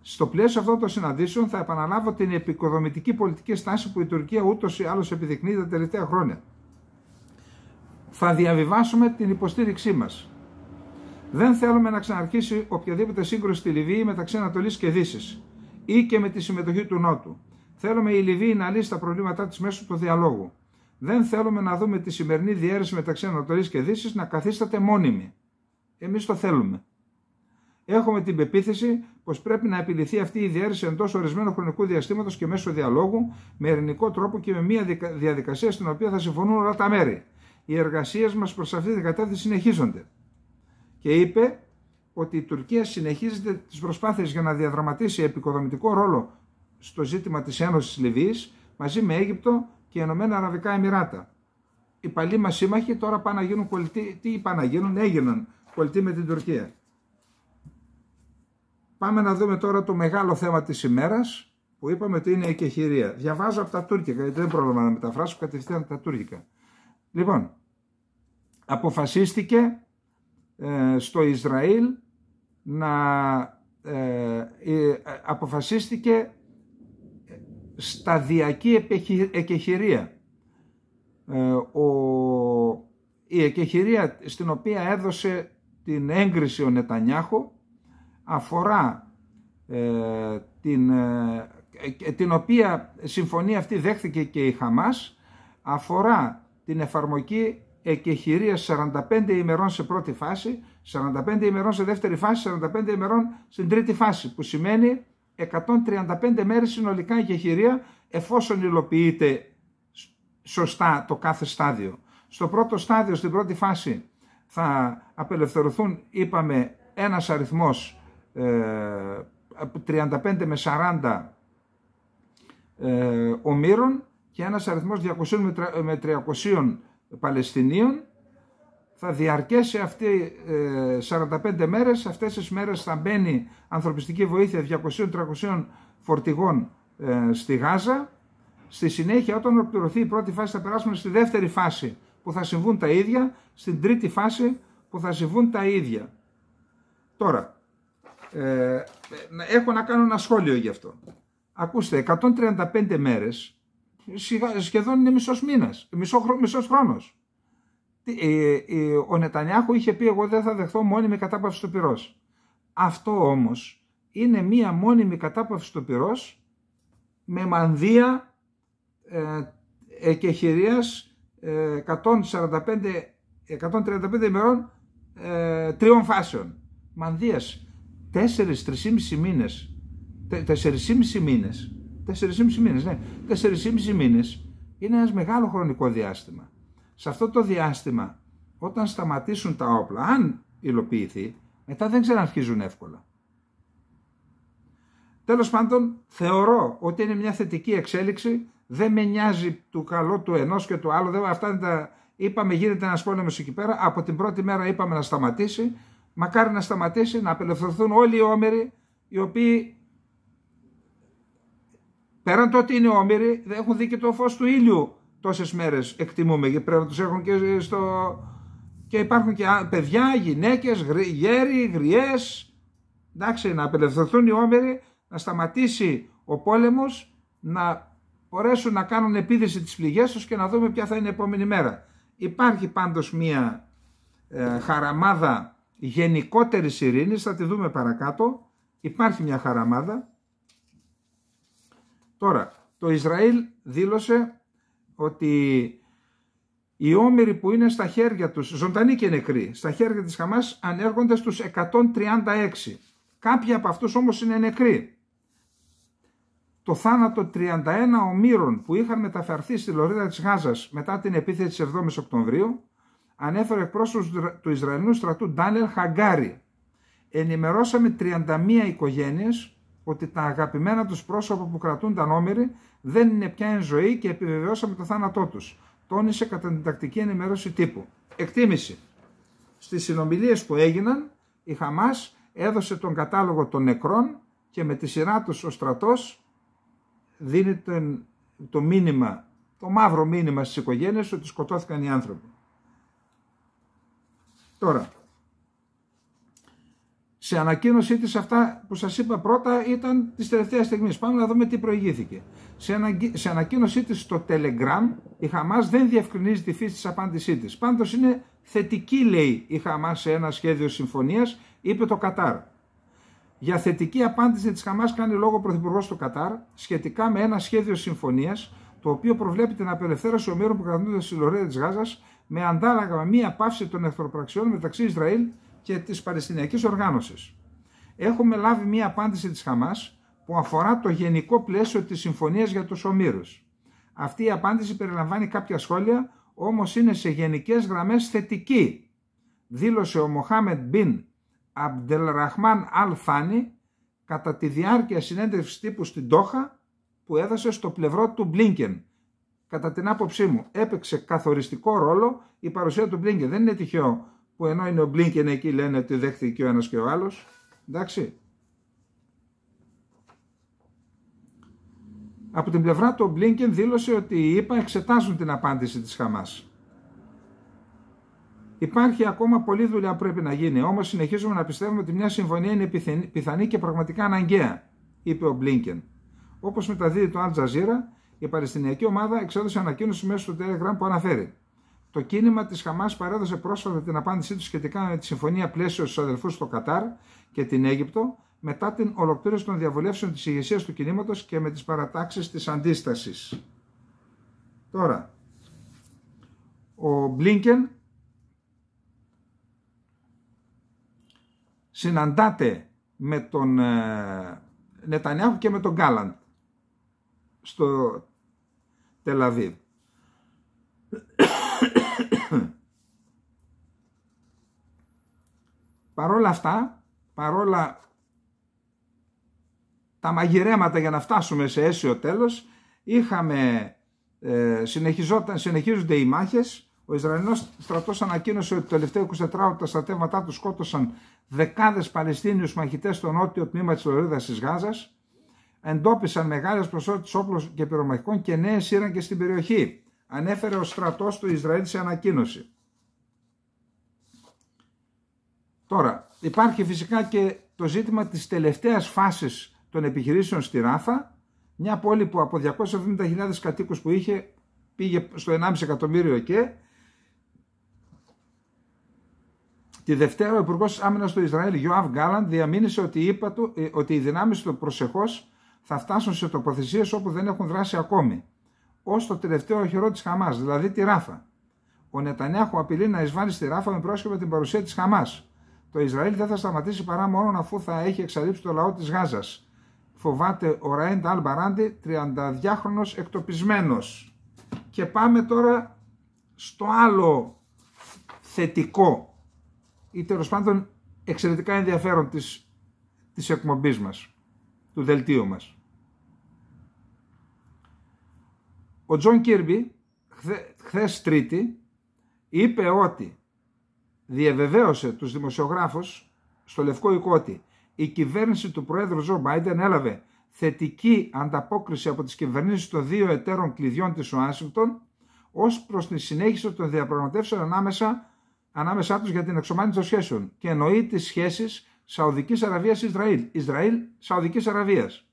Speaker 1: Στο πλαίσιο αυτών των συναντήσεων θα επαναλάβω την επικοδομητική πολιτική στάση που η Τουρκία ούτως ή άλλως επιδεικνύει τα τελευταία χρόνια. Θα διαβιβάσουμε την υποστήριξή μας δεν θέλουμε να ξαναρχίσει οποιαδήποτε σύγκρουση στη Λιβύη μεταξύ Ανατολής και Δύσης ή και με τη συμμετοχή του Νότου. Θέλουμε η Λιβύη να λύσει τα προβλήματά της μέσω του διαλόγου. Δεν θέλουμε να δούμε τη σημερινή διαίρεση μεταξύ Ανατολής και Δύσης να καθίσταται μόνιμη. Εμείς το θέλουμε. Έχουμε την πεποίθηση πως πρέπει να επιληθεί αυτή η διαίρεση εντός ορισμένου χρονικού διαστήματος και μέσω διαλόγου, με ειρηνικό τρόπο και με μια διαδικασία στην οποία θα συμφωνούν όλα τα μέρη. Οι εργασίες μας προς αυτή την κατεύθυνση συνεχίζονται και είπε ότι η Τουρκία συνεχίζεται τις προσπάθειες για να διαδραματίσει επικοδομητικό ρόλο στο ζήτημα της Ένωσης Λιβύης μαζί με Αίγυπτο και Ενωμένα Αραβικά Εμμυράτα. Οι παλιοί μας σύμμαχοι τώρα πάνε να γίνουν πολιτοί, τι είπα να γίνουν, έγιναν πολιτοί με την Τουρκία. Πάμε να δούμε τώρα το μεγάλο θέμα της ημέρας που είπαμε ότι είναι η εκεχηρία. Διαβάζω από τα τουρκικά, γιατί δεν πρόλαβα να μεταφράσω κατευθείαν τα τουρκικά. Λοιπόν, αποφασίστηκε ε, στο Ισραήλ να ε, ε, αποφασίστηκε σταδιακή εκεχηρία. Ο, η εκεχηρία στην οποία έδωσε την έγκριση ο Νετανιάχου αφορά την, την οποία συμφωνία αυτή δέχθηκε και η Χαμάς αφορά την εφαρμογή εκεχηρία 45 ημερών σε πρώτη φάση, 45 ημερών σε δεύτερη φάση, 45 ημερών στην τρίτη φάση, που σημαίνει 135 μέρες συνολικά εκεχηρία εφόσον υλοποιείται σωστά το κάθε στάδιο. Στο πρώτο στάδιο, στην πρώτη φάση, θα απελευθερωθούν, είπαμε, ένας αριθμός 35 ε, με 40 ε, ομήρων και ένας αριθμός 200 με 300 Παλαιστινίων θα διαρκέσει αυτή 45 ε, μέρες. Αυτές τις μέρες θα μπαίνει ανθρωπιστική βοήθεια 200-300 φορτηγών ε, στη Γάζα. Στη συνέχεια όταν ολοκληρωθεί η πρώτη φάση θα περάσουμε στη δεύτερη φάση που θα συμβούν τα ίδια, στην τρίτη φάση που θα συμβούν τα ίδια. Τώρα, ε, ε έχω να κάνω ένα σχόλιο γι' αυτό. Ακούστε, 135 μέρες σχεδόν είναι μισός μήνας, μισό, μισός χρόνος. Ε, ε, ο Νετανιάχου είχε πει εγώ δεν θα δεχθώ μόνιμη κατάπαυση του πυρός. Αυτό όμως είναι μία μόνιμη κατάπαυση του πυρός με μανδύα ε, ε και χειρίας 145, 135 ημερών ε, τριών φάσεων. Μανδύας. Τέσσερις, 3,5 μήνες. 3,5 μήνες 4,5 μήνες, ναι. 4,5 μήνες είναι ένας μεγάλο χρονικό διάστημα. Σε αυτό το διάστημα, όταν σταματήσουν τα όπλα, αν υλοποιηθεί, μετά δεν ξαναρχίζουν εύκολα. Τέλος πάντων, θεωρώ ότι είναι μια θετική εξέλιξη, δεν με νοιάζει του καλό του ενός και του άλλου, δεν, αυτά είναι τα... Είπαμε γίνεται ένας πόλεμος εκεί πέρα, από την πρώτη μέρα είπαμε να σταματήσει, μακάρι να σταματήσει, να απελευθερωθούν όλοι οι όμεροι οι οποίοι Πέραν το ότι είναι όμοιροι, δεν έχουν δει και το φως του ήλιου τόσες μέρες. Εκτιμούμε γιατί πρέπει να τους έχουν και στο. Και υπάρχουν και παιδιά, γυναίκες, γέροι, γριές. Εντάξει, να απελευθερωθούν οι όμοιροι, να σταματήσει ο πόλεμος, να μπορέσουν να κάνουν επίδεση τις πληγές τους και να δούμε ποια θα είναι η επόμενη μέρα. Υπάρχει πάντως μία ε, χαραμάδα γενικότερης ειρήνης, θα τη δούμε παρακάτω. Υπάρχει μια χαραμάδα Τώρα, το Ισραήλ δήλωσε ότι οι όμοιροι που είναι στα χέρια τους, ζωντανοί και νεκροί, στα χέρια της Χαμάς ανέρχονται στους 136. Κάποιοι από αυτούς όμως είναι νεκροί. Το θάνατο 31 ομήρων που είχαν μεταφερθεί στη Λωρίδα της Γάζας μετά την επίθεση της 7ης Οκτωβρίου ανέφερε εκπρόσωπος του Ισραηλινού στρατού Ντάνελ Χαγκάρι. Ενημερώσαμε 31 οικογένειες ότι τα αγαπημένα τους πρόσωπα που κρατούν τα νόμιροι δεν είναι πια εν ζωή και επιβεβαιώσαμε το θάνατό τους. Τόνισε κατά την τακτική ενημέρωση τύπου. Εκτίμηση. Στις συνομιλίες που έγιναν, η Χαμάς έδωσε τον κατάλογο των νεκρών και με τη σειρά τους ο στρατός δίνει το μήνυμα, το μαύρο μήνυμα στις οικογένειες ότι σκοτώθηκαν οι άνθρωποι. Τώρα, σε ανακοίνωσή της αυτά που σας είπα πρώτα ήταν της τελευταίας στιγμής. Πάμε να δούμε τι προηγήθηκε. Σε, ανακοίνωσή της στο Telegram η Χαμάς δεν διευκρινίζει τη φύση της απάντησή της. Πάντως είναι θετική λέει η Χαμάς σε ένα σχέδιο συμφωνίας, είπε το Κατάρ. Για θετική απάντηση της Χαμάς κάνει λόγο ο Πρωθυπουργός του Κατάρ σχετικά με ένα σχέδιο συμφωνίας το οποίο προβλέπει την απελευθέρωση ομήρων που κρατούνται στη Λωρίδα της Γάζας με αντάλλαγμα μία πάυση των εχθροπραξιών μεταξύ Ισραήλ και της Παλαιστινιακής Οργάνωσης. Έχουμε λάβει μία απάντηση της Χαμάς που αφορά το γενικό πλαίσιο της συμφωνίας για τους ομήρους. Αυτή η απάντηση περιλαμβάνει κάποια σχόλια, όμως είναι σε γενικές γραμμές θετική, δήλωσε ο Μοχάμεντ Μπιν Αμπτελραχμάν Αλ κατά τη διάρκεια συνέντευξης τύπου στην Τόχα που έδωσε στο πλευρό του Μπλίνκεν. Κατά την άποψή μου έπαιξε καθοριστικό ρόλο η παρουσία του Μπλίνκεν. Δεν είναι τυχαίο που ενώ είναι ο Μπλίνκεν εκεί λένε ότι δέχτηκε ο ένας και ο άλλος. Εντάξει. Από την πλευρά του ο Μπλίνκεν δήλωσε ότι οι ΙΠΑ εξετάζουν την απάντηση της Χαμάς. Υπάρχει ακόμα πολλή δουλειά που πρέπει να γίνει, όμως συνεχίζουμε να πιστεύουμε ότι μια συμφωνία είναι πιθανή και πραγματικά αναγκαία, είπε ο Μπλίνκεν. Όπως μεταδίδει το Al Jazeera, η Παλαιστινιακή ομάδα εξέδωσε ανακοίνωση μέσω του Telegram που αναφέρει. Το κίνημα της Χαμάς παρέδωσε πρόσφατα την απάντησή του σχετικά με τη συμφωνία πλαίσιο στους αδελφούς στο Κατάρ και την Αίγυπτο μετά την ολοκλήρωση των διαβολεύσεων της ηγεσίας του κινήματος και με τις παρατάξεις της αντίστασης. Τώρα, ο Μπλίνκεν συναντάται με τον ε, Νετανιάχου και με τον Γκάλαντ στο Τελαβίβ. παρόλα αυτά, παρόλα τα μαγειρέματα για να φτάσουμε σε αίσιο τέλος, είχαμε, ε, συνεχίζονται οι μάχες, ο Ισραηλινός στρατός ανακοίνωσε ότι το τελευταίο ώρα τα στρατεύματά του σκότωσαν δεκάδες Παλαιστίνιους μαχητές στο νότιο τμήμα της Λωρίδας της Γάζας, εντόπισαν μεγάλες προσότητες όπλων και πυρομαχικών και νέες και στην περιοχή, ανέφερε ο στρατός του Ισραήλ σε ανακοίνωση. Τώρα, υπάρχει φυσικά και το ζήτημα της τελευταίας φάσης των επιχειρήσεων στη Ράφα, μια πόλη που από 270.000 κατοίκους που είχε πήγε στο 1,5 εκατομμύριο και τη Δευτέρα ο Υπουργός Άμυνας του Ισραήλ, Ιωάβ Γκάλαντ, διαμήνυσε ότι, είπα ε, ότι οι δυνάμεις του προσεχώς θα φτάσουν σε τοποθεσίες όπου δεν έχουν δράσει ακόμη, ως το τελευταίο χειρό της Χαμάς, δηλαδή τη Ράφα. Ο Νετανιάχου απειλεί να εισβάλλει στη Ράφα με πρόσχημα την παρουσία της Χαμάς. Το Ισραήλ δεν θα σταματήσει παρά μόνο αφού θα έχει εξαλείψει το λαό της Γάζας. Φοβάται ο ραεντα αλμπαραντι Αλμπαράντι, χρονο εκτοπισμένος. Και πάμε τώρα στο άλλο θετικό ή τέλος πάντων εξαιρετικά ενδιαφέρον της, της εκπομπής μας, του δελτίου μας. Ο Τζον Κίρμπι, χθε Τρίτη, είπε ότι διαβεβαίωσε τους δημοσιογράφους στο Λευκό Οικό η κυβέρνηση του Προέδρου Ζο Μπάιντεν έλαβε θετική ανταπόκριση από τις κυβερνήσεις των δύο εταίρων κλειδιών της Ουάσιγκτον ως προς τη συνέχιση των διαπραγματεύσεων ανάμεσα, ανάμεσά τους για την εξομάλυνση των σχέσεων και εννοεί τις σχέσεις Σαουδικής Αραβίας-Ισραήλ, Ισραήλ-Σαουδικής Αραβίας.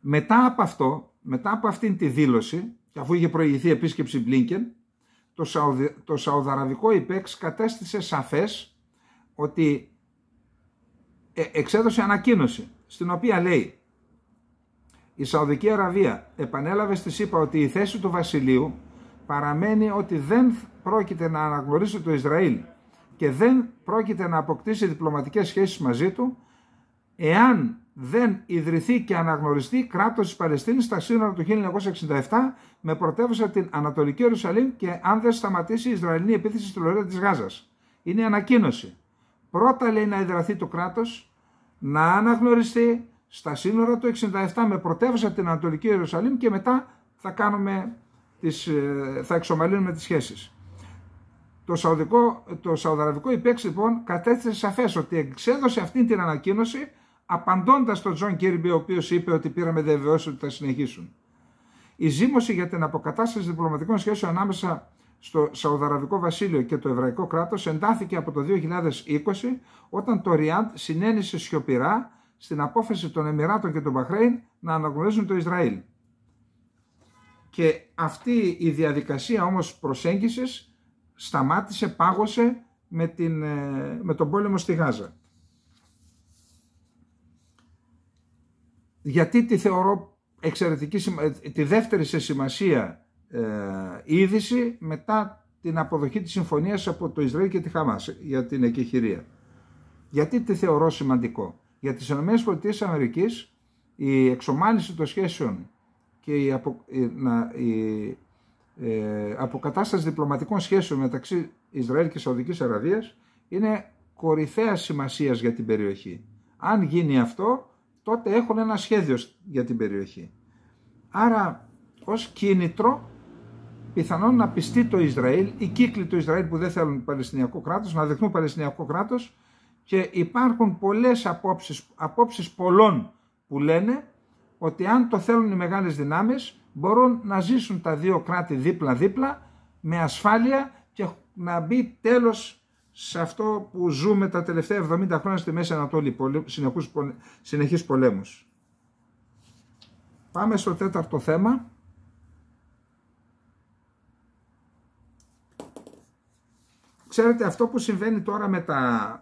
Speaker 1: Μετά από αυτό, μετά από αυτήν τη δήλωση, αφού είχε προηγηθεί επίσκεψη Μπλίνκεν, το, το Σαουδαραβικό ΙΠΕΞ κατέστησε σαφές ότι ε, εξέδωσε ανακοίνωση στην οποία λέει η Σαουδική Αραβία επανέλαβε στη ΣΥΠΑ ότι η θέση του βασιλείου παραμένει ότι δεν πρόκειται να αναγνωρίσει το Ισραήλ και δεν πρόκειται να αποκτήσει διπλωματικές σχέσεις μαζί του εάν δεν ιδρυθεί και αναγνωριστεί κράτος της Παλαιστίνης στα σύνορα του 1967 με πρωτεύουσα την Ανατολική Ιερουσαλήμ και αν δεν σταματήσει η Ισραηλινή επίθεση στη Λωρίδα της Γάζας. Είναι ανακοίνωση. Πρώτα λέει να ιδρυθεί το κράτος, να αναγνωριστεί στα σύνορα του 1967 με πρωτεύουσα την Ανατολική Ιερουσαλήμ και μετά θα, κάνουμε τις, ε, θα εξομαλύνουμε τις σχέσεις. Το, Σαουδικό, το Σαουδαραβικό υπέξ λοιπόν κατέθεσε σαφές ότι εξέδωσε αυτή την ανακοίνωση απαντώντας τον Τζον Κίρμπι ο οποίος είπε ότι πήραμε διαβεβαιώσει ότι θα συνεχίσουν. Η ζήμωση για την αποκατάσταση διπλωματικών σχέσεων ανάμεσα στο Σαουδαραβικό Βασίλειο και το Εβραϊκό κράτος εντάθηκε από το 2020 όταν το Ριάντ συνένισε σιωπηρά στην απόφαση των Εμμυράτων και των Μπαχρέιν να αναγνωρίζουν το Ισραήλ. Και αυτή η διαδικασία όμως προσέγγισης σταμάτησε, πάγωσε με, την, ε, με τον πόλεμο στη Γάζα. γιατί τη θεωρώ εξαιρετική, ε, τη δεύτερη σε σημασία ε, είδηση μετά την αποδοχή της συμφωνίας από το Ισραήλ και τη Χαμάς για την εκεχηρία. Γιατί τη θεωρώ σημαντικό. Για τις ΗΠΑ η εξομάλυνση των σχέσεων και η, η, η ε, αποκατάσταση διπλωματικών σχέσεων μεταξύ Ισραήλ και Σαουδικής Αραβίας είναι κορυφαία σημασίας για την περιοχή. Αν γίνει αυτό τότε έχουν ένα σχέδιο για την περιοχή. Άρα ως κίνητρο πιθανόν να πιστεί το Ισραήλ, οι κύκλοι του Ισραήλ που δεν θέλουν Παλαιστινιακό κράτος, να δεχτούν Παλαιστινιακό κράτος και υπάρχουν πολλές απόψεις, απόψεις πολλών που λένε ότι αν το θέλουν οι μεγάλες δυνάμεις μπορούν να ζήσουν τα δύο κράτη δίπλα-δίπλα με ασφάλεια και να μπει τέλος σε αυτό που ζούμε τα τελευταία 70 χρόνια στη Μέση Ανατολή, συνεχείς πολέμους. Πάμε στο τέταρτο θέμα. Ξέρετε αυτό που συμβαίνει τώρα με τα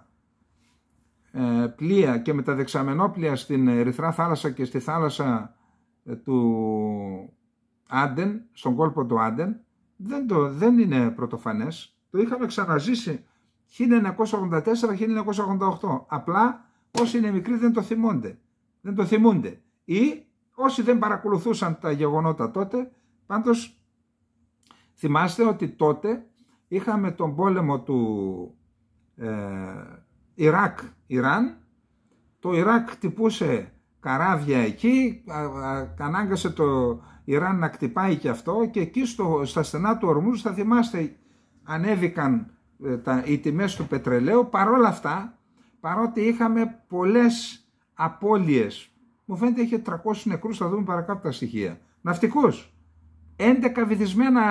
Speaker 1: ε, πλοία και με τα δεξαμενόπλια στην ε, Ερυθρά θάλασσα και στη θάλασσα ε, του Άντεν, στον κόλπο του Άντεν, δεν, το, δεν είναι πρωτοφανές. Το είχαμε ξαναζήσει 1984-1988. Απλά όσοι είναι μικροί δεν το θυμούνται. Δεν το θυμούνται. Ή όσοι δεν παρακολουθούσαν τα γεγονότα τότε, πάντως θυμάστε ότι τότε είχαμε τον πόλεμο του ε, Ιράκ-Ιράν. Το Ιράκ χτυπούσε καράβια εκεί, κανάγκασε το Ιράν να χτυπάει και αυτό και εκεί στο, στα στενά του Ορμούς θα θυμάστε ανέβηκαν ε, τα, οι τιμές του πετρελαίου παρόλα αυτά παρότι είχαμε πολλές απώλειες μου φαίνεται είχε 300 νεκρούς θα δούμε παρακάτω τα στοιχεία ναυτικούς 11 βυθισμένα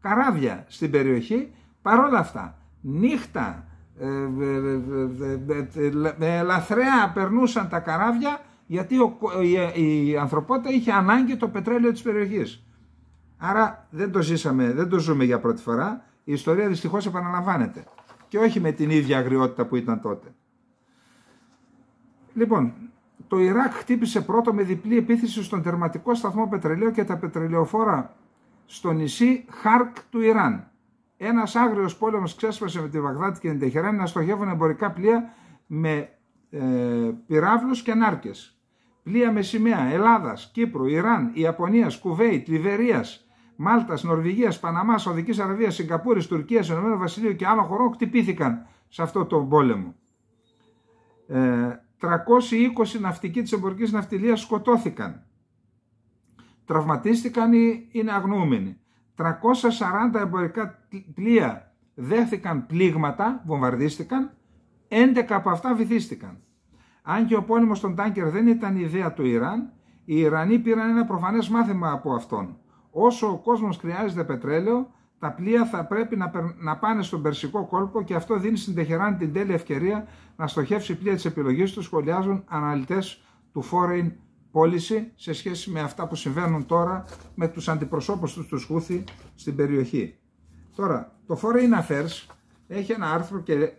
Speaker 1: καράβια στην περιοχή παρόλα αυτά νύχτα ε, ε, λαθρέα περνούσαν τα καράβια γιατί ο, η, η ανθρωπότητα είχε ανάγκη το πετρέλαιο της περιοχής άρα δεν το ζήσαμε δεν το ζούμε για πρώτη φορά η ιστορία δυστυχώς επαναλαμβάνεται και όχι με την ίδια αγριότητα που ήταν τότε. Λοιπόν, το Ιράκ χτύπησε πρώτο με διπλή επίθεση στον τερματικό σταθμό πετρελαίου και τα πετρελαιοφόρα στο νησί Χάρκ του Ιράν. Ένας άγριος πόλεμος ξέσπασε με τη Βαγδάτη και την Τεχεράνη να στοχεύουν εμπορικά πλοία με ε, πυράβλους και νάρκε. Πλοία με σημαία Ελλάδας, Κύπρου, Ιράν, Ιαπωνίας, Κουβέιτ, Λιβερίας, Μάλτα, Νορβηγία, Παναμάς, Σαουδικής Αραβίας, Σιγκαπούρης, Τουρκίας, Ηνωμένο Βασιλείο και άλλων χωρών χτυπήθηκαν σε αυτό το πόλεμο. 320 ε, ναυτικοί της εμπορικής ναυτιλίας σκοτώθηκαν. Τραυματίστηκαν ή είναι αγνοούμενοι. 340 εμπορικά πλοία δέχθηκαν πλήγματα, βομβαρδίστηκαν, 11 από αυτά βυθίστηκαν. Αν και ο πόλεμος των τάνκερ δεν ήταν ιδέα του Ιράν, οι Ιρανοί πήραν ένα προφανές μάθημα από αυτόν. Όσο ο κόσμος χρειάζεται πετρέλαιο, τα πλοία θα πρέπει να, πάνε στον Περσικό κόλπο και αυτό δίνει στην Τεχεράνη την τέλεια ευκαιρία να στοχεύσει πλοία της επιλογής του, σχολιάζουν αναλυτές του Foreign Policy σε σχέση με αυτά που συμβαίνουν τώρα με τους αντιπροσώπους τους του Χούθη στην περιοχή. Τώρα, το Foreign Affairs έχει ένα άρθρο και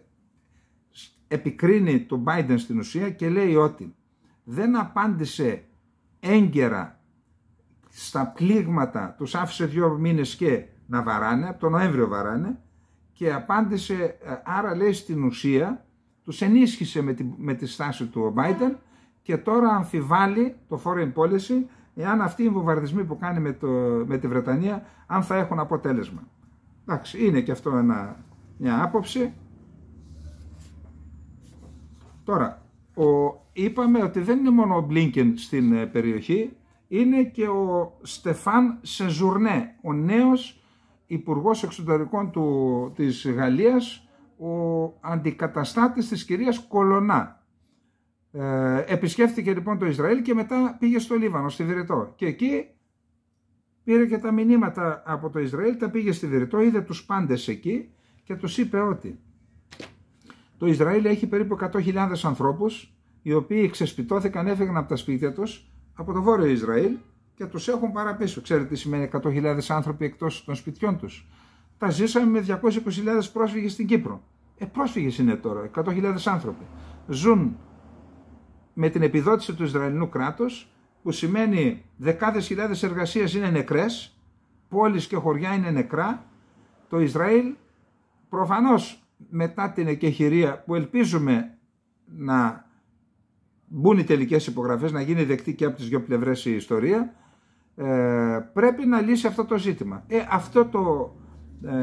Speaker 1: επικρίνει τον Biden στην ουσία και λέει ότι δεν απάντησε έγκαιρα στα πλήγματα τους άφησε δύο μήνες και να βαράνε, από τον Νοέμβριο βαράνε και απάντησε, ε, άρα λέει στην ουσία, τους ενίσχυσε με τη, στάση του ο και τώρα αμφιβάλλει το foreign policy εάν αυτοί οι βομβαρδισμοί που κάνει με, τη Βρετανία αν θα έχουν αποτέλεσμα. Εντάξει, είναι και αυτό ένα, μια άποψη. Τώρα, ο, είπαμε ότι δεν είναι μόνο ο στην ε, περιοχή, είναι και ο Στεφάν Σεζουρνέ, ο νέος Υπουργός Εξωτερικών του, της Γαλλίας, ο αντικαταστάτης της κυρίας Κολονά. Ε, επισκέφθηκε λοιπόν το Ισραήλ και μετά πήγε στο Λίβανο, στη Βηρετό. Και εκεί πήρε και τα μηνύματα από το Ισραήλ, τα πήγε στη Βηρετό, είδε τους πάντες εκεί και τους είπε ότι το Ισραήλ έχει περίπου 100.000 ανθρώπους οι οποίοι ξεσπιτώθηκαν, έφυγαν από τα σπίτια τους από το βόρειο Ισραήλ και τους έχουν παραπίσω. Ξέρετε τι σημαίνει 100.000 άνθρωποι εκτός των σπιτιών τους. Τα ζήσαμε με 220.000 πρόσφυγες στην Κύπρο. Ε, πρόσφυγες είναι τώρα, 100.000 άνθρωποι. Ζουν με την επιδότηση του Ισραηλινού κράτους, που σημαίνει δεκάδες χιλιάδες εργασίες είναι νεκρές, πόλεις και χωριά είναι νεκρά. Το Ισραήλ προφανώς μετά την εκεχηρία που ελπίζουμε να μπουν οι τελικές υπογραφές, να γίνει δεκτή και από τις δύο πλευρές η ιστορία, ε, πρέπει να λύσει αυτό το ζήτημα. Ε, αυτό το, ε,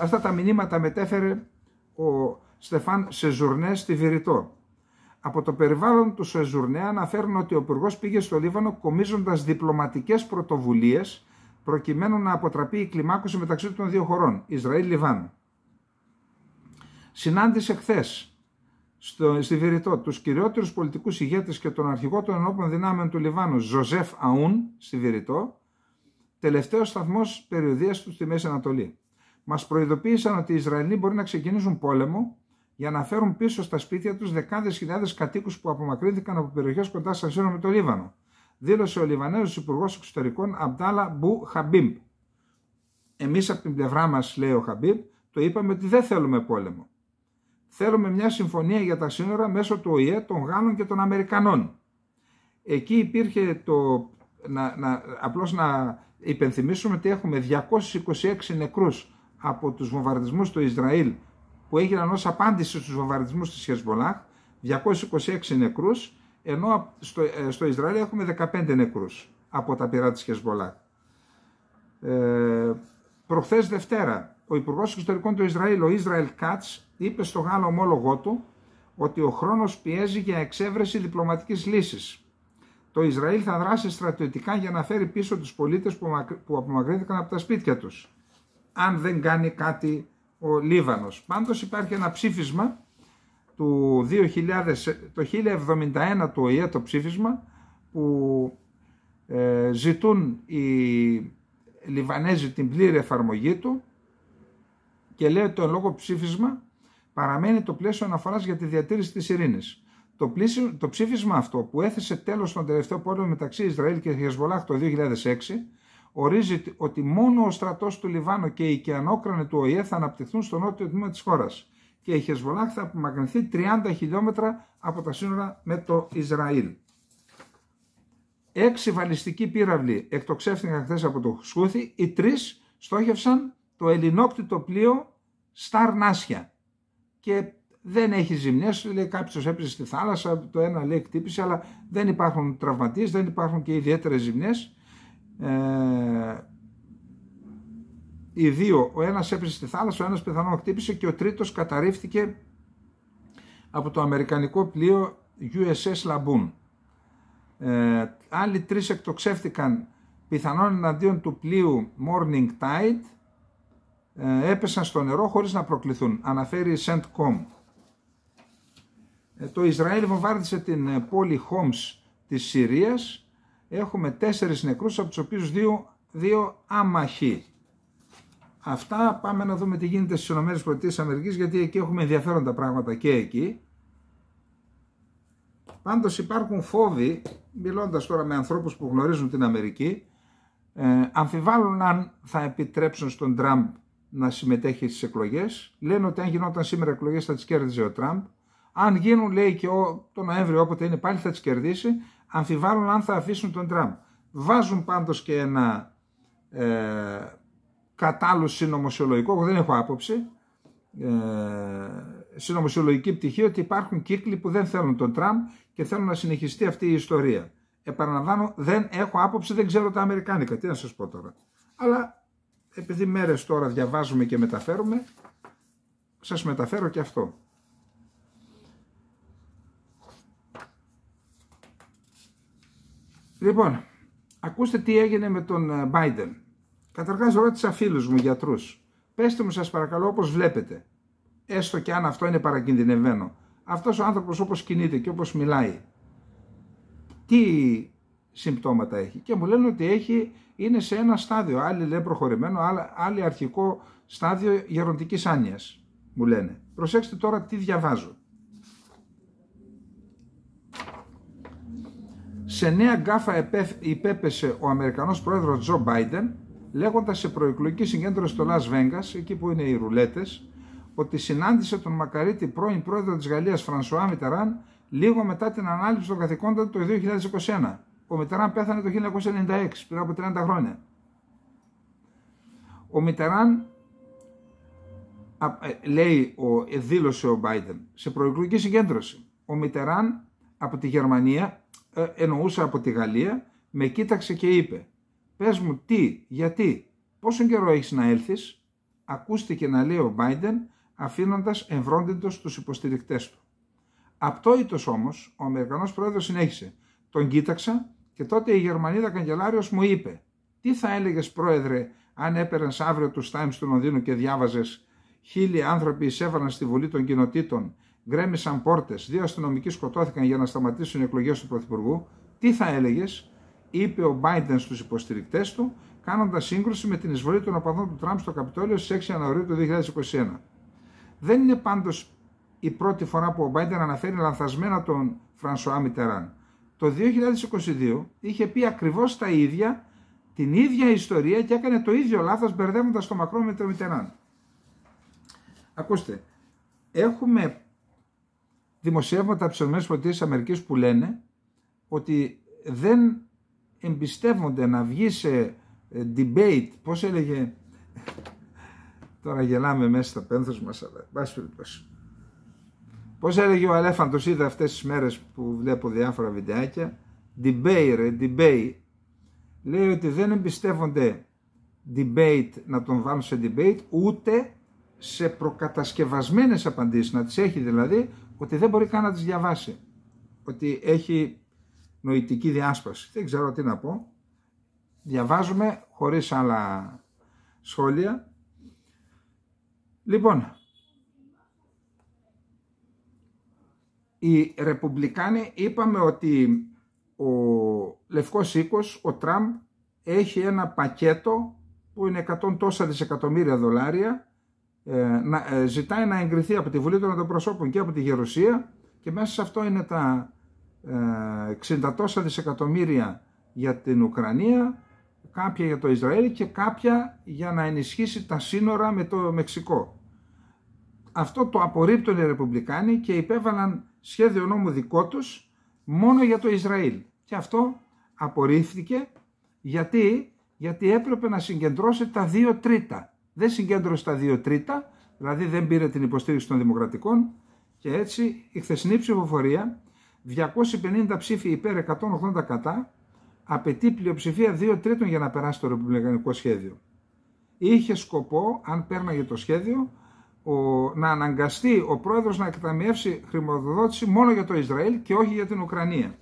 Speaker 1: αυτά τα μηνύματα μετέφερε ο Στεφάν Σεζουρνέ στη Βηρητό. Από το περιβάλλον του Σεζουρνέ αναφέρουν ότι ο υπουργός πήγε στο Λίβανο κομίζοντας διπλωματικές πρωτοβουλίες προκειμένου να αποτραπεί η κλιμάκωση μεταξύ των δύο χωρών, Ισραήλ-Λιβάνου. Συνάντησε χθες στο, στη Βηρητό τους κυριότερους πολιτικούς ηγέτες και τον αρχηγό των ενόπλων δυνάμεων του Λιβάνου, Ζωζεφ Αούν, στη Βηρητό, τελευταίος σταθμός περιοδίας τους στη Μέση Ανατολή. Μας προειδοποίησαν ότι οι Ισραηλοί μπορεί να ξεκινήσουν πόλεμο για να φέρουν πίσω στα σπίτια τους δεκάδες χιλιάδες κατοίκους που απομακρύνθηκαν από περιοχές κοντά στα σύνορα με το Λίβανο, δήλωσε ο Λιβανέζος υπουργός Εξωτερικών Αμπτάλα Μπου Χαμπίμπ. Εμείς από την πλευρά μας λέει ο Χαμπίμπ, το είπαμε ότι δεν θέλουμε πόλεμο θέλουμε μια συμφωνία για τα σύνορα μέσω του ΟΗΕ, των Γάλλων και των Αμερικανών. Εκεί υπήρχε το... Να, να, απλώς να υπενθυμίσουμε ότι έχουμε 226 νεκρούς από τους βομβαρδισμούς του Ισραήλ που έγιναν ως απάντηση στους βομβαρδισμούς της Χεσμολάχ, 226 νεκρούς, ενώ στο, ε, στο Ισραήλ έχουμε 15 νεκρούς από τα πυρά της Χεσμολάχ. Ε, προχθές Δευτέρα, ο Υπουργός Εξωτερικών του Ισραήλ, ο Ισραήλ Κάτς, είπε στο Γάλλο ομόλογό του ότι ο χρόνος πιέζει για εξέβρεση διπλωματικής λύσης. Το Ισραήλ θα δράσει στρατιωτικά για να φέρει πίσω τους πολίτες που απομακρύνθηκαν από τα σπίτια τους. Αν δεν κάνει κάτι ο Λίβανος. Πάντως υπάρχει ένα ψήφισμα του 2000, το 1071 του ΟΗΕ το ψήφισμα που ε, ζητούν οι Λιβανέζοι την πλήρη εφαρμογή του και λέει ότι το λόγο ψήφισμα παραμένει το πλαίσιο αναφοράς για τη διατήρηση της ειρήνης. Το, το ψήφισμα αυτό που έθεσε τέλος στον τελευταίο πόλεμο μεταξύ Ισραήλ και Χεσβολάχ το 2006 ορίζει ότι μόνο ο στρατός του Λιβάνου και οι οικιανόκρανοι του ΟΗΕ θα αναπτυχθούν στο νότιο τμήμα της χώρας. και η Χεσβολάχ θα απομακρυνθεί 30 χιλιόμετρα από τα σύνορα με το Ισραήλ. Έξι βαλιστικοί πύραυλοι εκτοξεύτηκαν χθες από το Σκούθη, οι τρεις στόχευσαν το ελληνόκτητο πλοίο Σταρνάσια και δεν έχει ζημιές. Λέει κάποιος έπεσε στη θάλασσα, το ένα λέει εκτύπησε, αλλά δεν υπάρχουν τραυματίες, δεν υπάρχουν και ιδιαίτερες ζημιές. Ε, οι δύο, ο ένας έπεσε στη θάλασσα, ο ένας πιθανόν χτύπησε και ο τρίτος καταρρίφθηκε από το αμερικανικό πλοίο USS Laboon. Ε, άλλοι τρεις εκτοξεύτηκαν πιθανόν εναντίον του πλοίου Morning Tide ε, έπεσαν στο νερό χωρίς να προκληθούν. Αναφέρει η Σεντ-Κομ. Ε, το Ισραήλ βομβάρδισε την ε, πόλη Χόμς της Συρίας. Έχουμε τέσσερις νεκρούς, από τους οποίους δύο, δύο άμαχοι. Αυτά πάμε να δούμε τι γίνεται στις ΗΠΑ γιατί εκεί έχουμε ενδιαφέροντα πράγματα και εκεί. Πάντως υπάρχουν φόβοι, μιλώντας τώρα με ανθρώπους που γνωρίζουν την Αμερική, ε, αμφιβάλλουν αν θα επιτρέψουν στον Τραμπ να συμμετέχει στις εκλογές, Λένε ότι αν γινόταν σήμερα εκλογές θα τις κέρδιζε ο Τραμπ. Αν γίνουν λέει και ο, το Νοέμβριο όποτε είναι πάλι θα τις κερδίσει. Αμφιβάλλουν αν θα αφήσουν τον Τραμπ. Βάζουν πάντως και ένα ε, κατάλληλο συνωμοσιολογικό, εγώ δεν έχω άποψη, ε, συνωμοσιολογική πτυχή ότι υπάρχουν κύκλοι που δεν θέλουν τον Τραμπ και θέλουν να συνεχιστεί αυτή η ιστορία. Επαναλαμβάνω, δεν έχω άποψη, δεν ξέρω τα Αμερικάνικα. Τι να σας πω τώρα. Αλλά επειδή μέρες τώρα διαβάζουμε και μεταφέρουμε, σας μεταφέρω και αυτό. Λοιπόν, ακούστε τι έγινε με τον ε, Biden. Καταρχάς ρώτησα φίλους μου γιατρούς. Πεστε μου σας παρακαλώ όπως βλέπετε. Έστω και αν αυτό είναι παρακινδυνευμένο. Αυτός ο άνθρωπος όπως κινείται και όπως μιλάει. Τι συμπτώματα έχει. Και μου λένε ότι έχει είναι σε ένα στάδιο. άλλη λένε προχωρημένο, άλλοι αρχικό στάδιο γεροντικής άνοιας, μου λένε. Προσέξτε τώρα τι διαβάζω. Σε νέα γκάφα υπέπεσε ο Αμερικανός πρόεδρος Τζο Μπάιντεν λέγοντας σε προεκλογική συγκέντρωση στο Λας Βέγγας, εκεί που είναι οι ρουλέτες, ότι συνάντησε τον Μακαρίτη πρώην πρόεδρο της Γαλλίας Φρανσουά Μιτεράν λίγο μετά την ανάληψη των καθηκόντων του 2021 ο Μιτεράν πέθανε το 1996, πριν από 30 χρόνια. Ο Μιτεράν, ε, λέει, ο, ε, δήλωσε ο Μπάιντεν, σε προεκλογική συγκέντρωση. Ο Μιτεράν από τη Γερμανία, ε, εννοούσα από τη Γαλλία, με κοίταξε και είπε «Πες μου τι, γιατί, πόσο καιρό έχεις να έλθεις» ακούστηκε να λέει ο Μπάιντεν αφήνοντας ευρώντιντος τους υποστηρικτές του. Απτόητος όμως, ο Αμερικανός πρόεδρος συνέχισε «Τον κοίταξα και τότε η Γερμανίδα καγκελάριος μου είπε, Τι θα έλεγες, Πρόεδρε, αν έπαιρνες αύριο τους Times του Λονδίνου και διάβαζες Χίλιοι άνθρωποι εισέβαλαν στη Βουλή των Κοινοτήτων, γκρέμισαν πόρτες, δύο αστυνομικοί σκοτώθηκαν για να σταματήσουν οι εκλογές του Πρωθυπουργού. Τι θα έλεγες, είπε ο Biden στους υποστηρικτές του, κάνοντας σύγκρουση με την εισβολή των οπαδών του Τραμπ στο Καπιτόλιο στις 6 Ιανουαρίου του 2021. Δεν είναι πάντως η πρώτη φορά που ο Biden αναφέρει λανθασμένα τον Φρανσουά Μιτεράν το 2022 είχε πει ακριβώς τα ίδια, την ίδια ιστορία και έκανε το ίδιο λάθος μπερδεύοντας το Μακρό με το Μιτεράν. Ακούστε, έχουμε δημοσιεύματα από τις ΗΠΑ που λένε ότι δεν εμπιστεύονται να βγει σε ε, debate, πώς έλεγε, τώρα γελάμε μέσα στα πένθος μας, αλλά πάση περιπτώσει Πώς έλεγε ο Αλέφαντος, είδα αυτές τις μέρες που βλέπω διάφορα βιντεάκια, debate ρε, debate, λέει ότι δεν εμπιστεύονται debate, να τον βάλουν σε debate, ούτε σε προκατασκευασμένες απαντήσεις, να τις έχει δηλαδή, ότι δεν μπορεί καν να τις διαβάσει. Ότι έχει νοητική διάσπαση. Δεν ξέρω τι να πω. Διαβάζουμε χωρίς άλλα σχόλια. Λοιπόν, οι Ρεπουμπλικάνοι είπαμε ότι ο Λευκός Οίκος, ο Τραμπ, έχει ένα πακέτο που είναι 100 τόσα δισεκατομμύρια δολάρια, ε, να, ε, ζητάει να εγκριθεί από τη Βουλή των Αντιπροσώπων και από τη Γερουσία και μέσα σε αυτό είναι τα 60 ε, τόσα δισεκατομμύρια για την Ουκρανία, κάποια για το Ισραήλ και κάποια για να ενισχύσει τα σύνορα με το Μεξικό. Αυτό το απορρίπτουν οι Ρεπουμπλικάνοι και υπέβαλαν σχέδιο νόμου δικό τους μόνο για το Ισραήλ. Και αυτό απορρίφθηκε γιατί, γιατί έπρεπε να συγκεντρώσει τα δύο τρίτα. Δεν συγκέντρωσε τα δύο τρίτα, δηλαδή δεν πήρε την υποστήριξη των δημοκρατικών και έτσι η χθεσινή ψηφοφορία 250 ψήφοι υπέρ 180 κατά απαιτεί πλειοψηφία 2 τρίτων για να περάσει το ρεπουμπλικανικό σχέδιο. Είχε σκοπό, αν πέρναγε το σχέδιο, ο, να αναγκαστεί ο πρόεδρος να εκταμιεύσει χρηματοδότηση μόνο για το Ισραήλ και όχι για την Ουκρανία.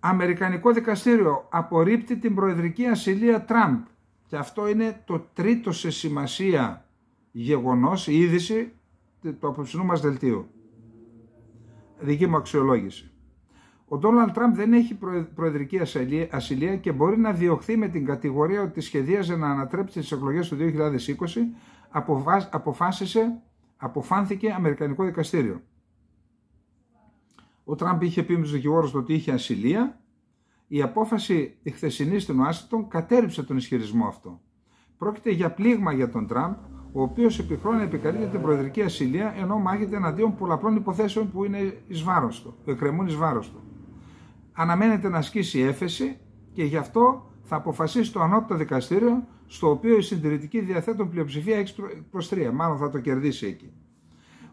Speaker 1: Αμερικανικό δικαστήριο απορρίπτει την προεδρική ασυλία Τραμπ και αυτό είναι το τρίτο σε σημασία γεγονός, η είδηση του απόψινού μας δελτίου. Δική μου αξιολόγηση. Ο Ντόναλντ Τραμπ δεν έχει προεδρική ασυλία και μπορεί να διωχθεί με την κατηγορία ότι σχεδίαζε να ανατρέψει τις εκλογές του 2020, αποφάσισε, αποφάνθηκε Αμερικανικό δικαστήριο. Ο Τραμπ είχε πει με τους δικηγόρους ότι είχε ασυλία. Η απόφαση η χθεσινή στην Ουάσιγκτον κατέριψε τον ισχυρισμό αυτό. Πρόκειται για πλήγμα για τον Τραμπ, ο οποίος επιχρόνια επικαλείται την προεδρική ασυλία ενώ μάγεται εναντίον πολλαπλών υποθέσεων που είναι εις του, εκκρεμούν εις του αναμένεται να ασκήσει έφεση και γι' αυτό θα αποφασίσει το ανώτατο δικαστήριο στο οποίο η συντηρητική διαθέτουν πλειοψηφία 6 προς 3, μάλλον θα το κερδίσει εκεί.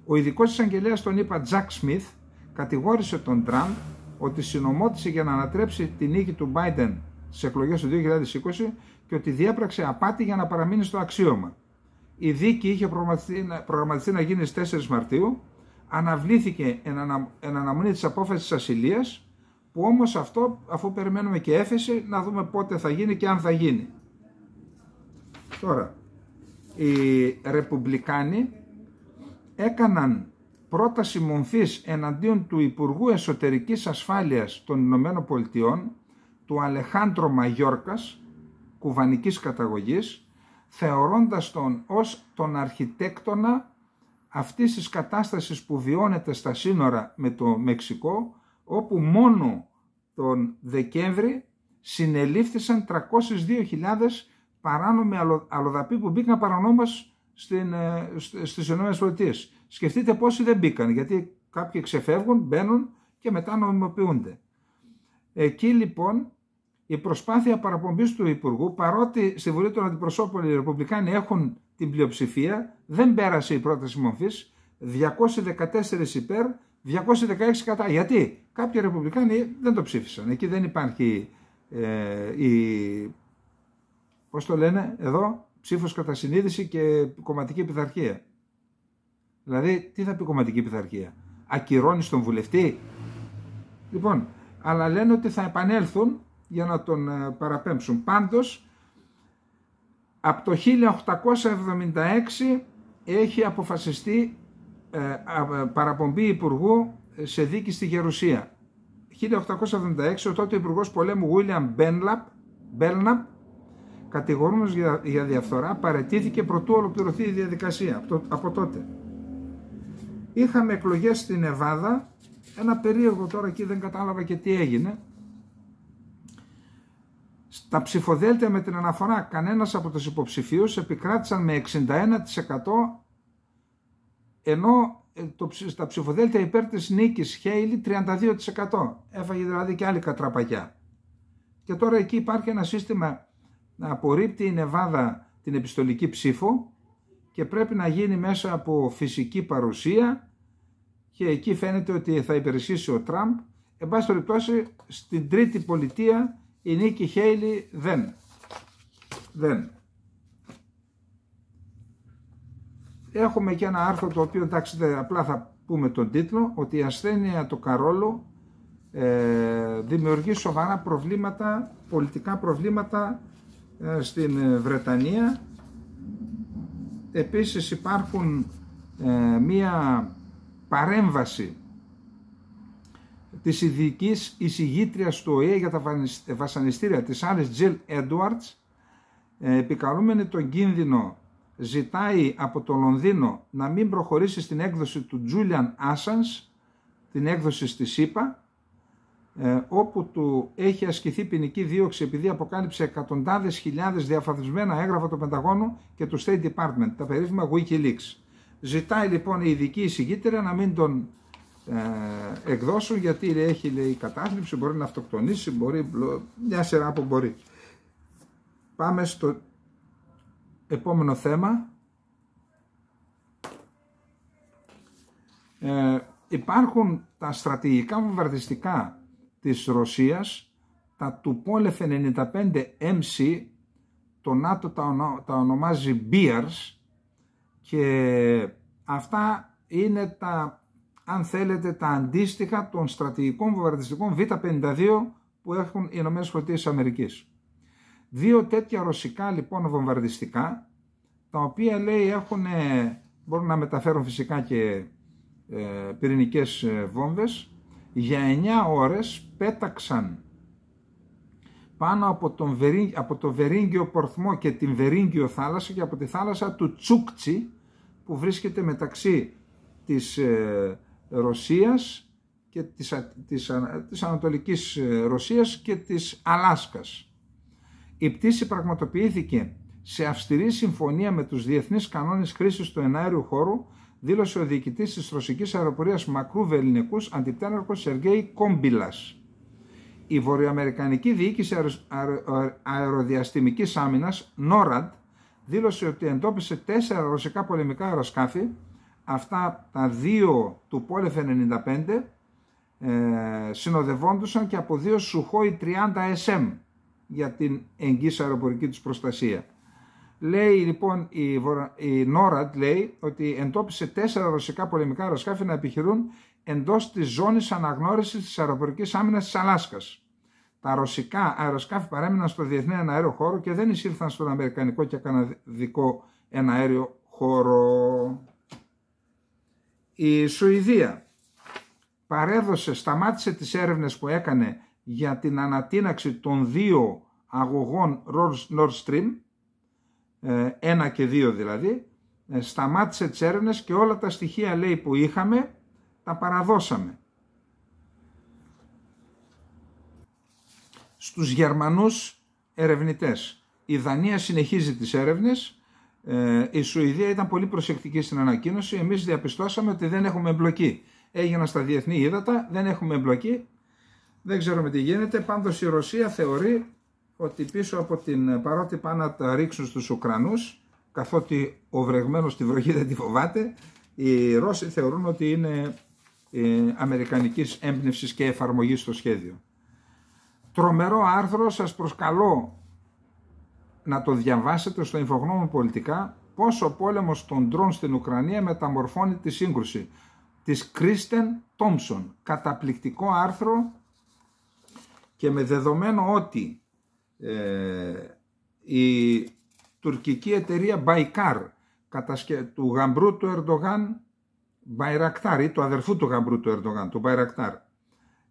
Speaker 1: Ο ειδικός εισαγγελέα τον είπα, Τζακ Σμιθ κατηγόρησε τον Τραμπ ότι συνομότησε για να ανατρέψει την νίκη του Biden στι εκλογές του 2020 και ότι διέπραξε απάτη για να παραμείνει στο αξίωμα. Η δίκη είχε προγραμματιστεί, να γίνει στις 4 Μαρτίου, αναβλήθηκε εν αναμονή της απόφασης ασυλίας που όμως αυτό αφού περιμένουμε και έφεση να δούμε πότε θα γίνει και αν θα γίνει. Τώρα, οι Ρεπουμπλικάνοι έκαναν πρόταση μομφής εναντίον του Υπουργού Εσωτερικής Ασφάλειας των Ηνωμένων Πολιτειών, του Αλεχάντρο Μαγιόρκας, κουβανικής καταγωγής, θεωρώντας τον ως τον αρχιτέκτονα αυτής της κατάστασης που βιώνεται στα σύνορα με το Μεξικό, όπου μόνο τον Δεκέμβρη συνελήφθησαν 302.000 παράνομοι αλλοδαποί που μπήκαν παρανόμως στην, ε, στις Πολιτείες. Σκεφτείτε πόσοι δεν μπήκαν, γιατί κάποιοι ξεφεύγουν, μπαίνουν και μετά νομιμοποιούνται. Εκεί λοιπόν η προσπάθεια παραπομπής του Υπουργού, παρότι στη Βουλή των Αντιπροσώπων οι Ρεπουμπλικάνοι έχουν την πλειοψηφία, δεν πέρασε η πρόταση μορφής, 214 υπέρ, 216 κατά. Γιατί Κάποιοι ρεπουμπλικάνοι δεν το ψήφισαν. Εκεί δεν υπάρχει ε, η, πώς το λένε, εδώ ψήφος κατά συνείδηση και κομματική πειθαρχία. Δηλαδή, τι θα πει κομματική πειθαρχία. Ακυρώνεις τον βουλευτή. Λοιπόν, αλλά λένε ότι θα επανέλθουν για να τον ε, παραπέμψουν. Πάντως, από το 1876 έχει αποφασιστεί ε, ε, παραπομπή υπουργού σε δίκη στη Γερουσία. 1876 ο τότε Υπουργός Πολέμου Βίλιαμ Μπέλναπ, κατηγορούμενος για διαφθορά, παρετήθηκε προτού ολοκληρωθεί η διαδικασία από τότε. Είχαμε εκλογές στην Νεβάδα ένα περίεργο τώρα και δεν κατάλαβα και τι έγινε. Στα ψηφοδέλτια με την αναφορά κανένας από τους υποψηφίους επικράτησαν με 61% ενώ ε, το, στα ψηφοδέλτια υπέρ της νίκης Χέιλι 32%. Έφαγε δηλαδή και άλλη κατραπαγιά. Και τώρα εκεί υπάρχει ένα σύστημα να απορρίπτει η Νεβάδα την επιστολική ψήφο και πρέπει να γίνει μέσα από φυσική παρουσία και εκεί φαίνεται ότι θα υπερισχύσει ο Τραμπ. Εν πάση περιπτώσει στην τρίτη πολιτεία η νίκη Χέιλι δεν. δεν. Έχουμε και ένα άρθρο το οποίο εντάξει απλά θα πούμε τον τίτλο ότι η ασθένεια του Καρόλου ε, δημιουργεί σοβαρά προβλήματα, πολιτικά προβλήματα ε, στην ε, Βρετανία. Επίσης υπάρχουν ε, μία παρέμβαση της ειδικής εισηγήτριας του ΟΗΕ για τα βασανιστήρια της Άρης Τζιλ Έντουαρτς ε, επικαλούμενη τον κίνδυνο ζητάει από το Λονδίνο να μην προχωρήσει στην έκδοση του Julian Assange, την έκδοση στη ΣΥΠΑ, ε, όπου του έχει ασκηθεί ποινική δίωξη επειδή αποκάλυψε εκατοντάδες χιλιάδες διαφαθισμένα έγγραφα του Πενταγώνου και του State Department, τα περίφημα Wikileaks. Ζητάει λοιπόν η ειδική εισηγήτρια να μην τον ε, εκδώσουν γιατί έχει λέει, κατάθλιψη, μπορεί να αυτοκτονήσει, μπορεί μια σειρά από μπορεί. Πάμε στο επόμενο θέμα. Ε, υπάρχουν τα στρατηγικά βομβαρδιστικά της Ρωσίας, τα Tupolev 95 MC, το ΝΑΤΟ τα, ονομάζει Beers και αυτά είναι τα, αν θέλετε, τα αντίστοιχα των στρατηγικών βομβαρδιστικών Β52 που έχουν οι ΗΠΑ. Δύο τέτοια ρωσικά λοιπόν βομβαρδιστικά, τα οποία λέει έχουν, ε, μπορούν να μεταφέρουν φυσικά και ε, πυρηνικές ε, βόμβες, για 9 ώρες πέταξαν πάνω από, τον από το Βερίγγιο Πορθμό και την Βερίγγιο θάλασσα και από τη θάλασσα του Τσούκτσι που βρίσκεται μεταξύ της ε, Ρωσίας και της, της, της Ανατολικής Ρωσίας και της Αλάσκας. Η πτήση πραγματοποιήθηκε σε αυστηρή συμφωνία με τους διεθνείς κανόνες χρήσης του εναέριου χώρου, δήλωσε ο διοικητής της ρωσικής αεροπορίας Μακρού Βελινικού αντιπτέναρχο Σεργέη Κόμπιλας. Η Βορειοαμερικανική Διοίκηση αερο... Άμυνα Αεροδιαστημικής Άμυνας, NORAD, δήλωσε ότι εντόπισε τέσσερα ρωσικά πολεμικά αεροσκάφη, αυτά τα δύο του Πόλεφ 95, ε, συνοδευόντουσαν και από δύο Σουχόι 30 SM για την εγγύς αεροπορική τους προστασία. Λέει λοιπόν η, Βορα... λέει ότι εντόπισε τέσσερα ρωσικά πολεμικά αεροσκάφη να επιχειρούν εντός της ζώνης αναγνώρισης της αεροπορικής άμυνας της Αλάσκας. Τα ρωσικά αεροσκάφη παρέμειναν στο διεθνέ αέριο χώρο και δεν εισήλθαν στον αμερικανικό και καναδικό εναέριο χώρο. Η Σουηδία παρέδωσε, σταμάτησε τις έρευνες που έκανε για την ανατείναξη των δύο αγωγών Nord Stream, ε, ένα και δύο δηλαδή, ε, σταμάτησε τις έρευνες και όλα τα στοιχεία λέει που είχαμε τα παραδώσαμε. Στους Γερμανούς ερευνητές. Η Δανία συνεχίζει τις έρευνες, ε, η Σουηδία ήταν πολύ προσεκτική στην ανακοίνωση, εμείς διαπιστώσαμε ότι δεν έχουμε εμπλοκή. Έγιναν στα διεθνή ύδατα, δεν έχουμε εμπλοκή, δεν ξέρουμε τι γίνεται. Πάντως η Ρωσία θεωρεί ότι πίσω από την παρότι πάνε να τα ρίξουν στους Ουκρανούς καθότι ο βρεγμένος τη βροχή δεν τη φοβάται οι Ρώσοι θεωρούν ότι είναι ε, αμερικανικής έμπνευσης και εφαρμογής στο σχέδιο. Τρομερό άρθρο σας προσκαλώ να το διαβάσετε στο Ινφογνώμων Πολιτικά πώς ο πόλεμος των ντρών στην Ουκρανία μεταμορφώνει τη σύγκρουση της Κρίστεν Τόμσον. Καταπληκτικό άρθρο και με δεδομένο ότι ε, η τουρκική εταιρεία Baykar του γαμπρού του Ερντογάν Bayraktar, ή του αδερφού του γαμπρού του Ερντογάν, του Μπαϊρακτάρ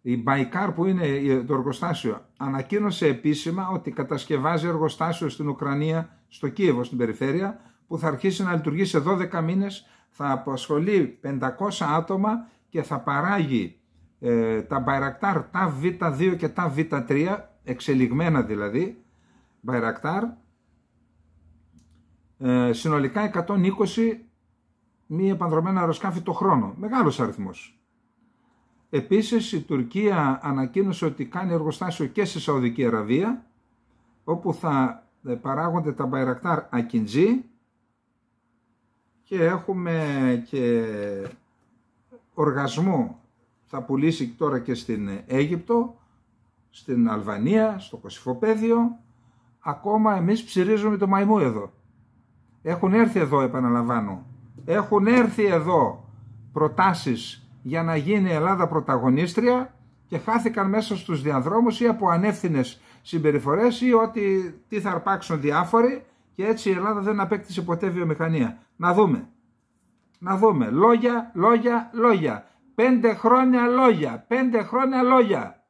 Speaker 1: η Baykar που είναι ε, το εργοστάσιο ανακοίνωσε επίσημα ότι κατασκευάζει εργοστάσιο στην Ουκρανία, στο Κίεβο στην περιφέρεια που θα αρχίσει να λειτουργεί σε 12 μήνες θα απασχολεί 500 άτομα και θα παράγει ε, τα Bayraktar, τα v 2 και τα v 3 εξελιγμένα δηλαδή, Bayraktar, ε, συνολικά 120 μη επανδρομένα αεροσκάφη το χρόνο. Μεγάλος αριθμός. Επίσης η Τουρκία ανακοίνωσε ότι κάνει εργοστάσιο και στη Σαουδική Αραβία, όπου θα ε, παράγονται τα Bayraktar Akinji και έχουμε και οργασμό θα πουλήσει τώρα και στην Αίγυπτο, στην Αλβανία, στο Κωσυφοπέδιο. Ακόμα εμείς ψηρίζουμε το μαϊμού εδώ. Έχουν έρθει εδώ επαναλαμβάνω. Έχουν έρθει εδώ προτάσεις για να γίνει η Ελλάδα πρωταγωνίστρια και χάθηκαν μέσα στους διαδρόμους ή από ανεύθυνες συμπεριφορές ή ότι τι θα αρπάξουν διάφοροι και έτσι η Ελλάδα δεν απέκτησε ποτέ βιομηχανία. Να δούμε. Να δούμε. Λόγια, λόγια, λόγια. Πέντε χρόνια λόγια, πέντε χρόνια λόγια.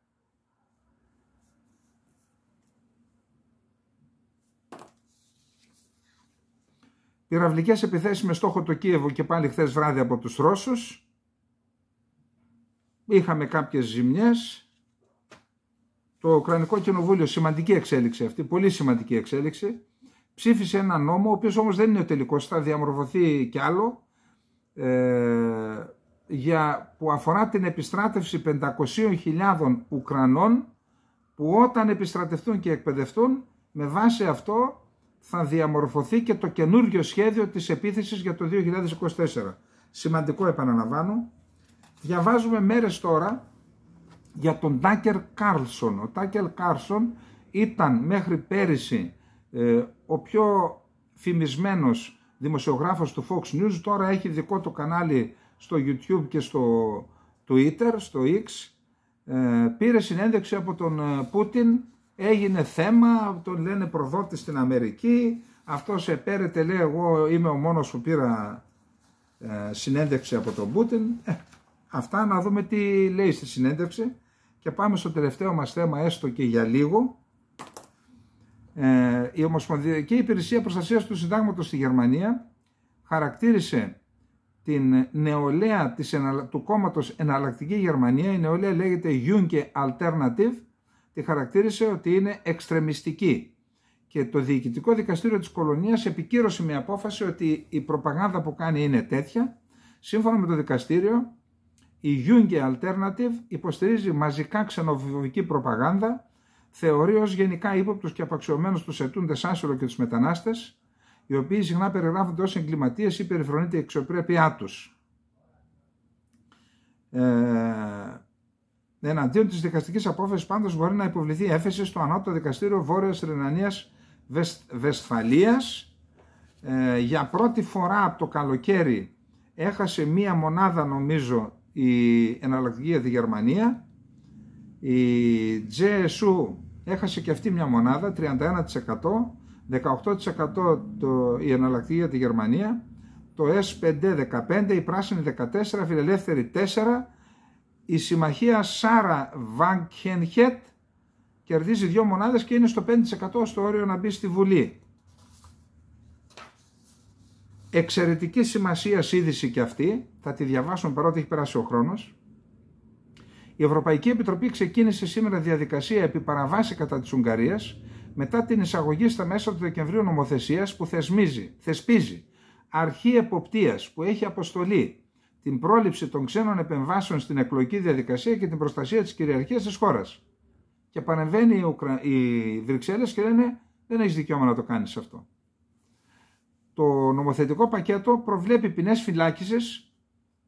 Speaker 1: Πυραυλικές επιθέσεις με στόχο το Κίεβο και πάλι χθες βράδυ από τους Ρώσους. Είχαμε κάποιες ζημιές. Το Ουκρανικό Κοινοβούλιο, σημαντική εξέλιξη αυτή, πολύ σημαντική εξέλιξη, ψήφισε ένα νόμο, ο οποίος όμως δεν είναι ο τελικός, θα διαμορφωθεί κι άλλο. Ε, για, που αφορά την επιστράτευση 500.000 Ουκρανών που όταν επιστρατευτούν και εκπαιδευτούν με βάση αυτό θα διαμορφωθεί και το καινούργιο σχέδιο της επίθεσης για το 2024. Σημαντικό επαναλαμβάνω. Διαβάζουμε μέρες τώρα για τον Τάκερ Κάρλσον. Ο Τάκερ Κάρλσον ήταν μέχρι πέρυσι ε, ο πιο φημισμένος δημοσιογράφος του Fox News. Τώρα έχει δικό του κανάλι στο YouTube και στο Twitter, στο X, ε, πήρε συνέντευξη από τον ε, Πούτιν, έγινε θέμα, τον λένε προδότη στην Αμερική, αυτός επέρεται λέει εγώ είμαι ο μόνος που πήρα ε, συνέντευξη από τον Πούτιν. αυτά να δούμε τι λέει στη συνέντευξη και πάμε στο τελευταίο μας θέμα έστω και για λίγο. Ε, η Ομοσπονδιακή Υπηρεσία Προστασίας του Συντάγματος στη Γερμανία χαρακτήρισε την νεολαία του κόμματος Εναλλακτική Γερμανία, η νεολαία λέγεται Junge Alternative, τη χαρακτήρισε ότι είναι εξτρεμιστική. Και το Διοικητικό Δικαστήριο της Κολονίας επικύρωσε με απόφαση ότι η προπαγάνδα που κάνει είναι τέτοια. Σύμφωνα με το δικαστήριο, η Junge Alternative υποστηρίζει μαζικά ξενοφοβική προπαγάνδα, θεωρεί ως γενικά ύποπτους και απαξιωμένους τους ετούντες άσυλο και τους μετανάστες, οι οποίοι συχνά περιγράφονται ως εγκληματίες ή περιφρονείται η εξωπρέπειά τους. Ε, εναντίον της δικαστικής απόφασης πάντως μπορεί να υποβληθεί έφεση στο ανώτατο δικαστήριο Βόρειας Ρενανίας Βεσφαλίας ε, για πρώτη φορά από το καλοκαίρι έχασε μία μονάδα νομίζω η εναλλακτική για τη Γερμανία η GSU έχασε και αυτή μια μονάδα 31% 18% το, η εναλλακτική για τη Γερμανία, το S5 15, η πράσινη 14, φιλελεύθερη 4, η συμμαχία Σάρα Βαγκενχέτ κερδίζει δύο μονάδες και είναι στο 5% στο όριο να μπει στη Βουλή. Εξαιρετική σημασία είδηση και αυτή, θα τη διαβάσουμε παρότι έχει περάσει ο χρόνος. Η Ευρωπαϊκή Επιτροπή ξεκίνησε σήμερα διαδικασία επί κατά της Ουγγαρίας μετά την εισαγωγή στα μέσα του Δεκεμβρίου Νομοθεσίας που θεσμίζει, θεσπίζει αρχή εποπτείας που έχει αποστολή την πρόληψη των ξένων επεμβάσεων στην εκλογική διαδικασία και την προστασία της κυριαρχίας της χώρας. Και παρεμβαίνει οι, Ουκρα... και λένε δεν έχεις δικαίωμα να το κάνεις αυτό. Το νομοθετικό πακέτο προβλέπει ποινές φυλάκισης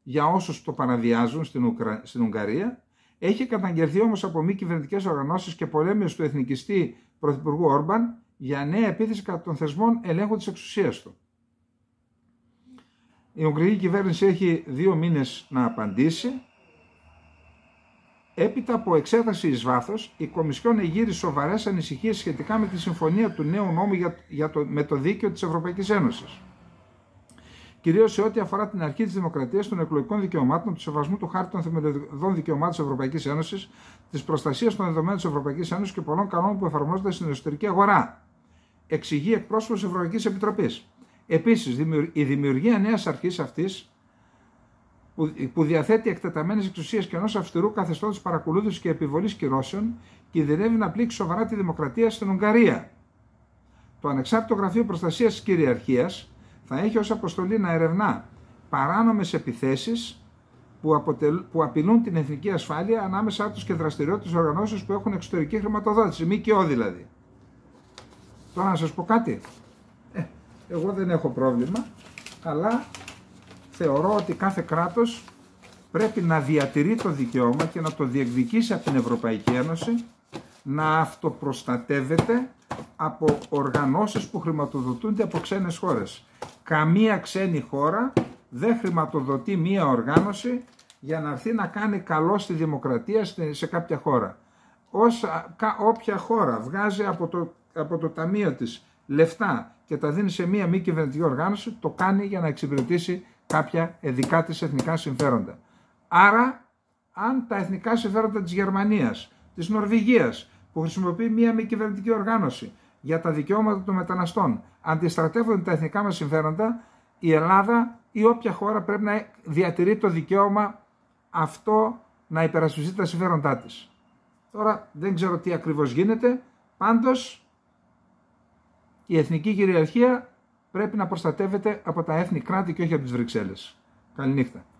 Speaker 1: για όσους το παραδιάζουν στην, στην Ουγγαρία έχει καταγγελθεί όμως από μη κυβερνητικές οργανώσεις και πολέμιο του εθνικιστή Πρωθυπουργού Όρμπαν για νέα επίθεση κατά των θεσμών ελέγχου της εξουσίας του. Η Ουγγρική κυβέρνηση έχει δύο μήνες να απαντήσει. Έπειτα από εξέταση εις βάθος, η Κομισιόν εγείρει σοβαρές ανησυχίες σχετικά με τη συμφωνία του νέου νόμου για, το, με το δίκαιο της Ευρωπαϊκής Ένωσης κυρίως σε ό,τι αφορά την αρχή της δημοκρατίας, των εκλογικών δικαιωμάτων, του σεβασμού του χάρτη των θεμελιωδών δικαιωμάτων της Ευρωπαϊκής Ένωσης, της προστασίας των δεδομένων της Ευρωπαϊκής Ένωσης και πολλών κανόνων που εφαρμόζονται στην εσωτερική αγορά. Εξηγεί εκπρόσωπος της Ευρωπαϊκής Επιτροπής. Επίσης, η δημιουργία νέας αρχής αυτής που διαθέτει εκτεταμένες εξουσίες και ενός αυστηρού καθεστώτος παρακολούθησης και επιβολής κυρώσεων, κινδυνεύει να πλήξει σοβαρά τη δημοκρατία στην Ουγγαρία. Το Ανεξάρτητο Γραφείο Προστασίας της Κυριαρχίας, να έχει ως αποστολή να ερευνά παράνομες επιθέσεις που, απειλούν την εθνική ασφάλεια ανάμεσά τους και δραστηριότητες οργανώσεις που έχουν εξωτερική χρηματοδότηση, μη και ό, δηλαδή. Τώρα να σας πω κάτι. Ε, εγώ δεν έχω πρόβλημα, αλλά θεωρώ ότι κάθε κράτος πρέπει να διατηρεί το δικαίωμα και να το διεκδικήσει από την Ευρωπαϊκή Ένωση να αυτοπροστατεύεται από οργανώσεις που χρηματοδοτούνται από ξένες χώρες. Καμία ξένη χώρα δεν χρηματοδοτεί μία οργάνωση για να έρθει να κάνει καλό στη δημοκρατία σε κάποια χώρα. Όσα, όποια χώρα βγάζει από το, από το ταμείο της λεφτά και τα δίνει σε μία μη κυβερνητική οργάνωση, το κάνει για να εξυπηρετήσει κάποια δικά της εθνικά συμφέροντα. Άρα, αν τα εθνικά συμφέροντα της Γερμανίας, της Νορβηγίας, που χρησιμοποιεί μία μη κυβερνητική οργάνωση, για τα δικαιώματα των μεταναστών. Αντιστρατεύονται τα εθνικά μας συμφέροντα, η Ελλάδα ή όποια χώρα πρέπει να διατηρεί το δικαίωμα αυτό να υπερασπιστεί τα συμφέροντά της. Τώρα δεν ξέρω τι ακριβώς γίνεται. Πάντως η εθνική κυριαρχία πρέπει να προστατεύεται από τα έθνη κράτη και όχι από τις Βρυξέλλες. Καληνύχτα.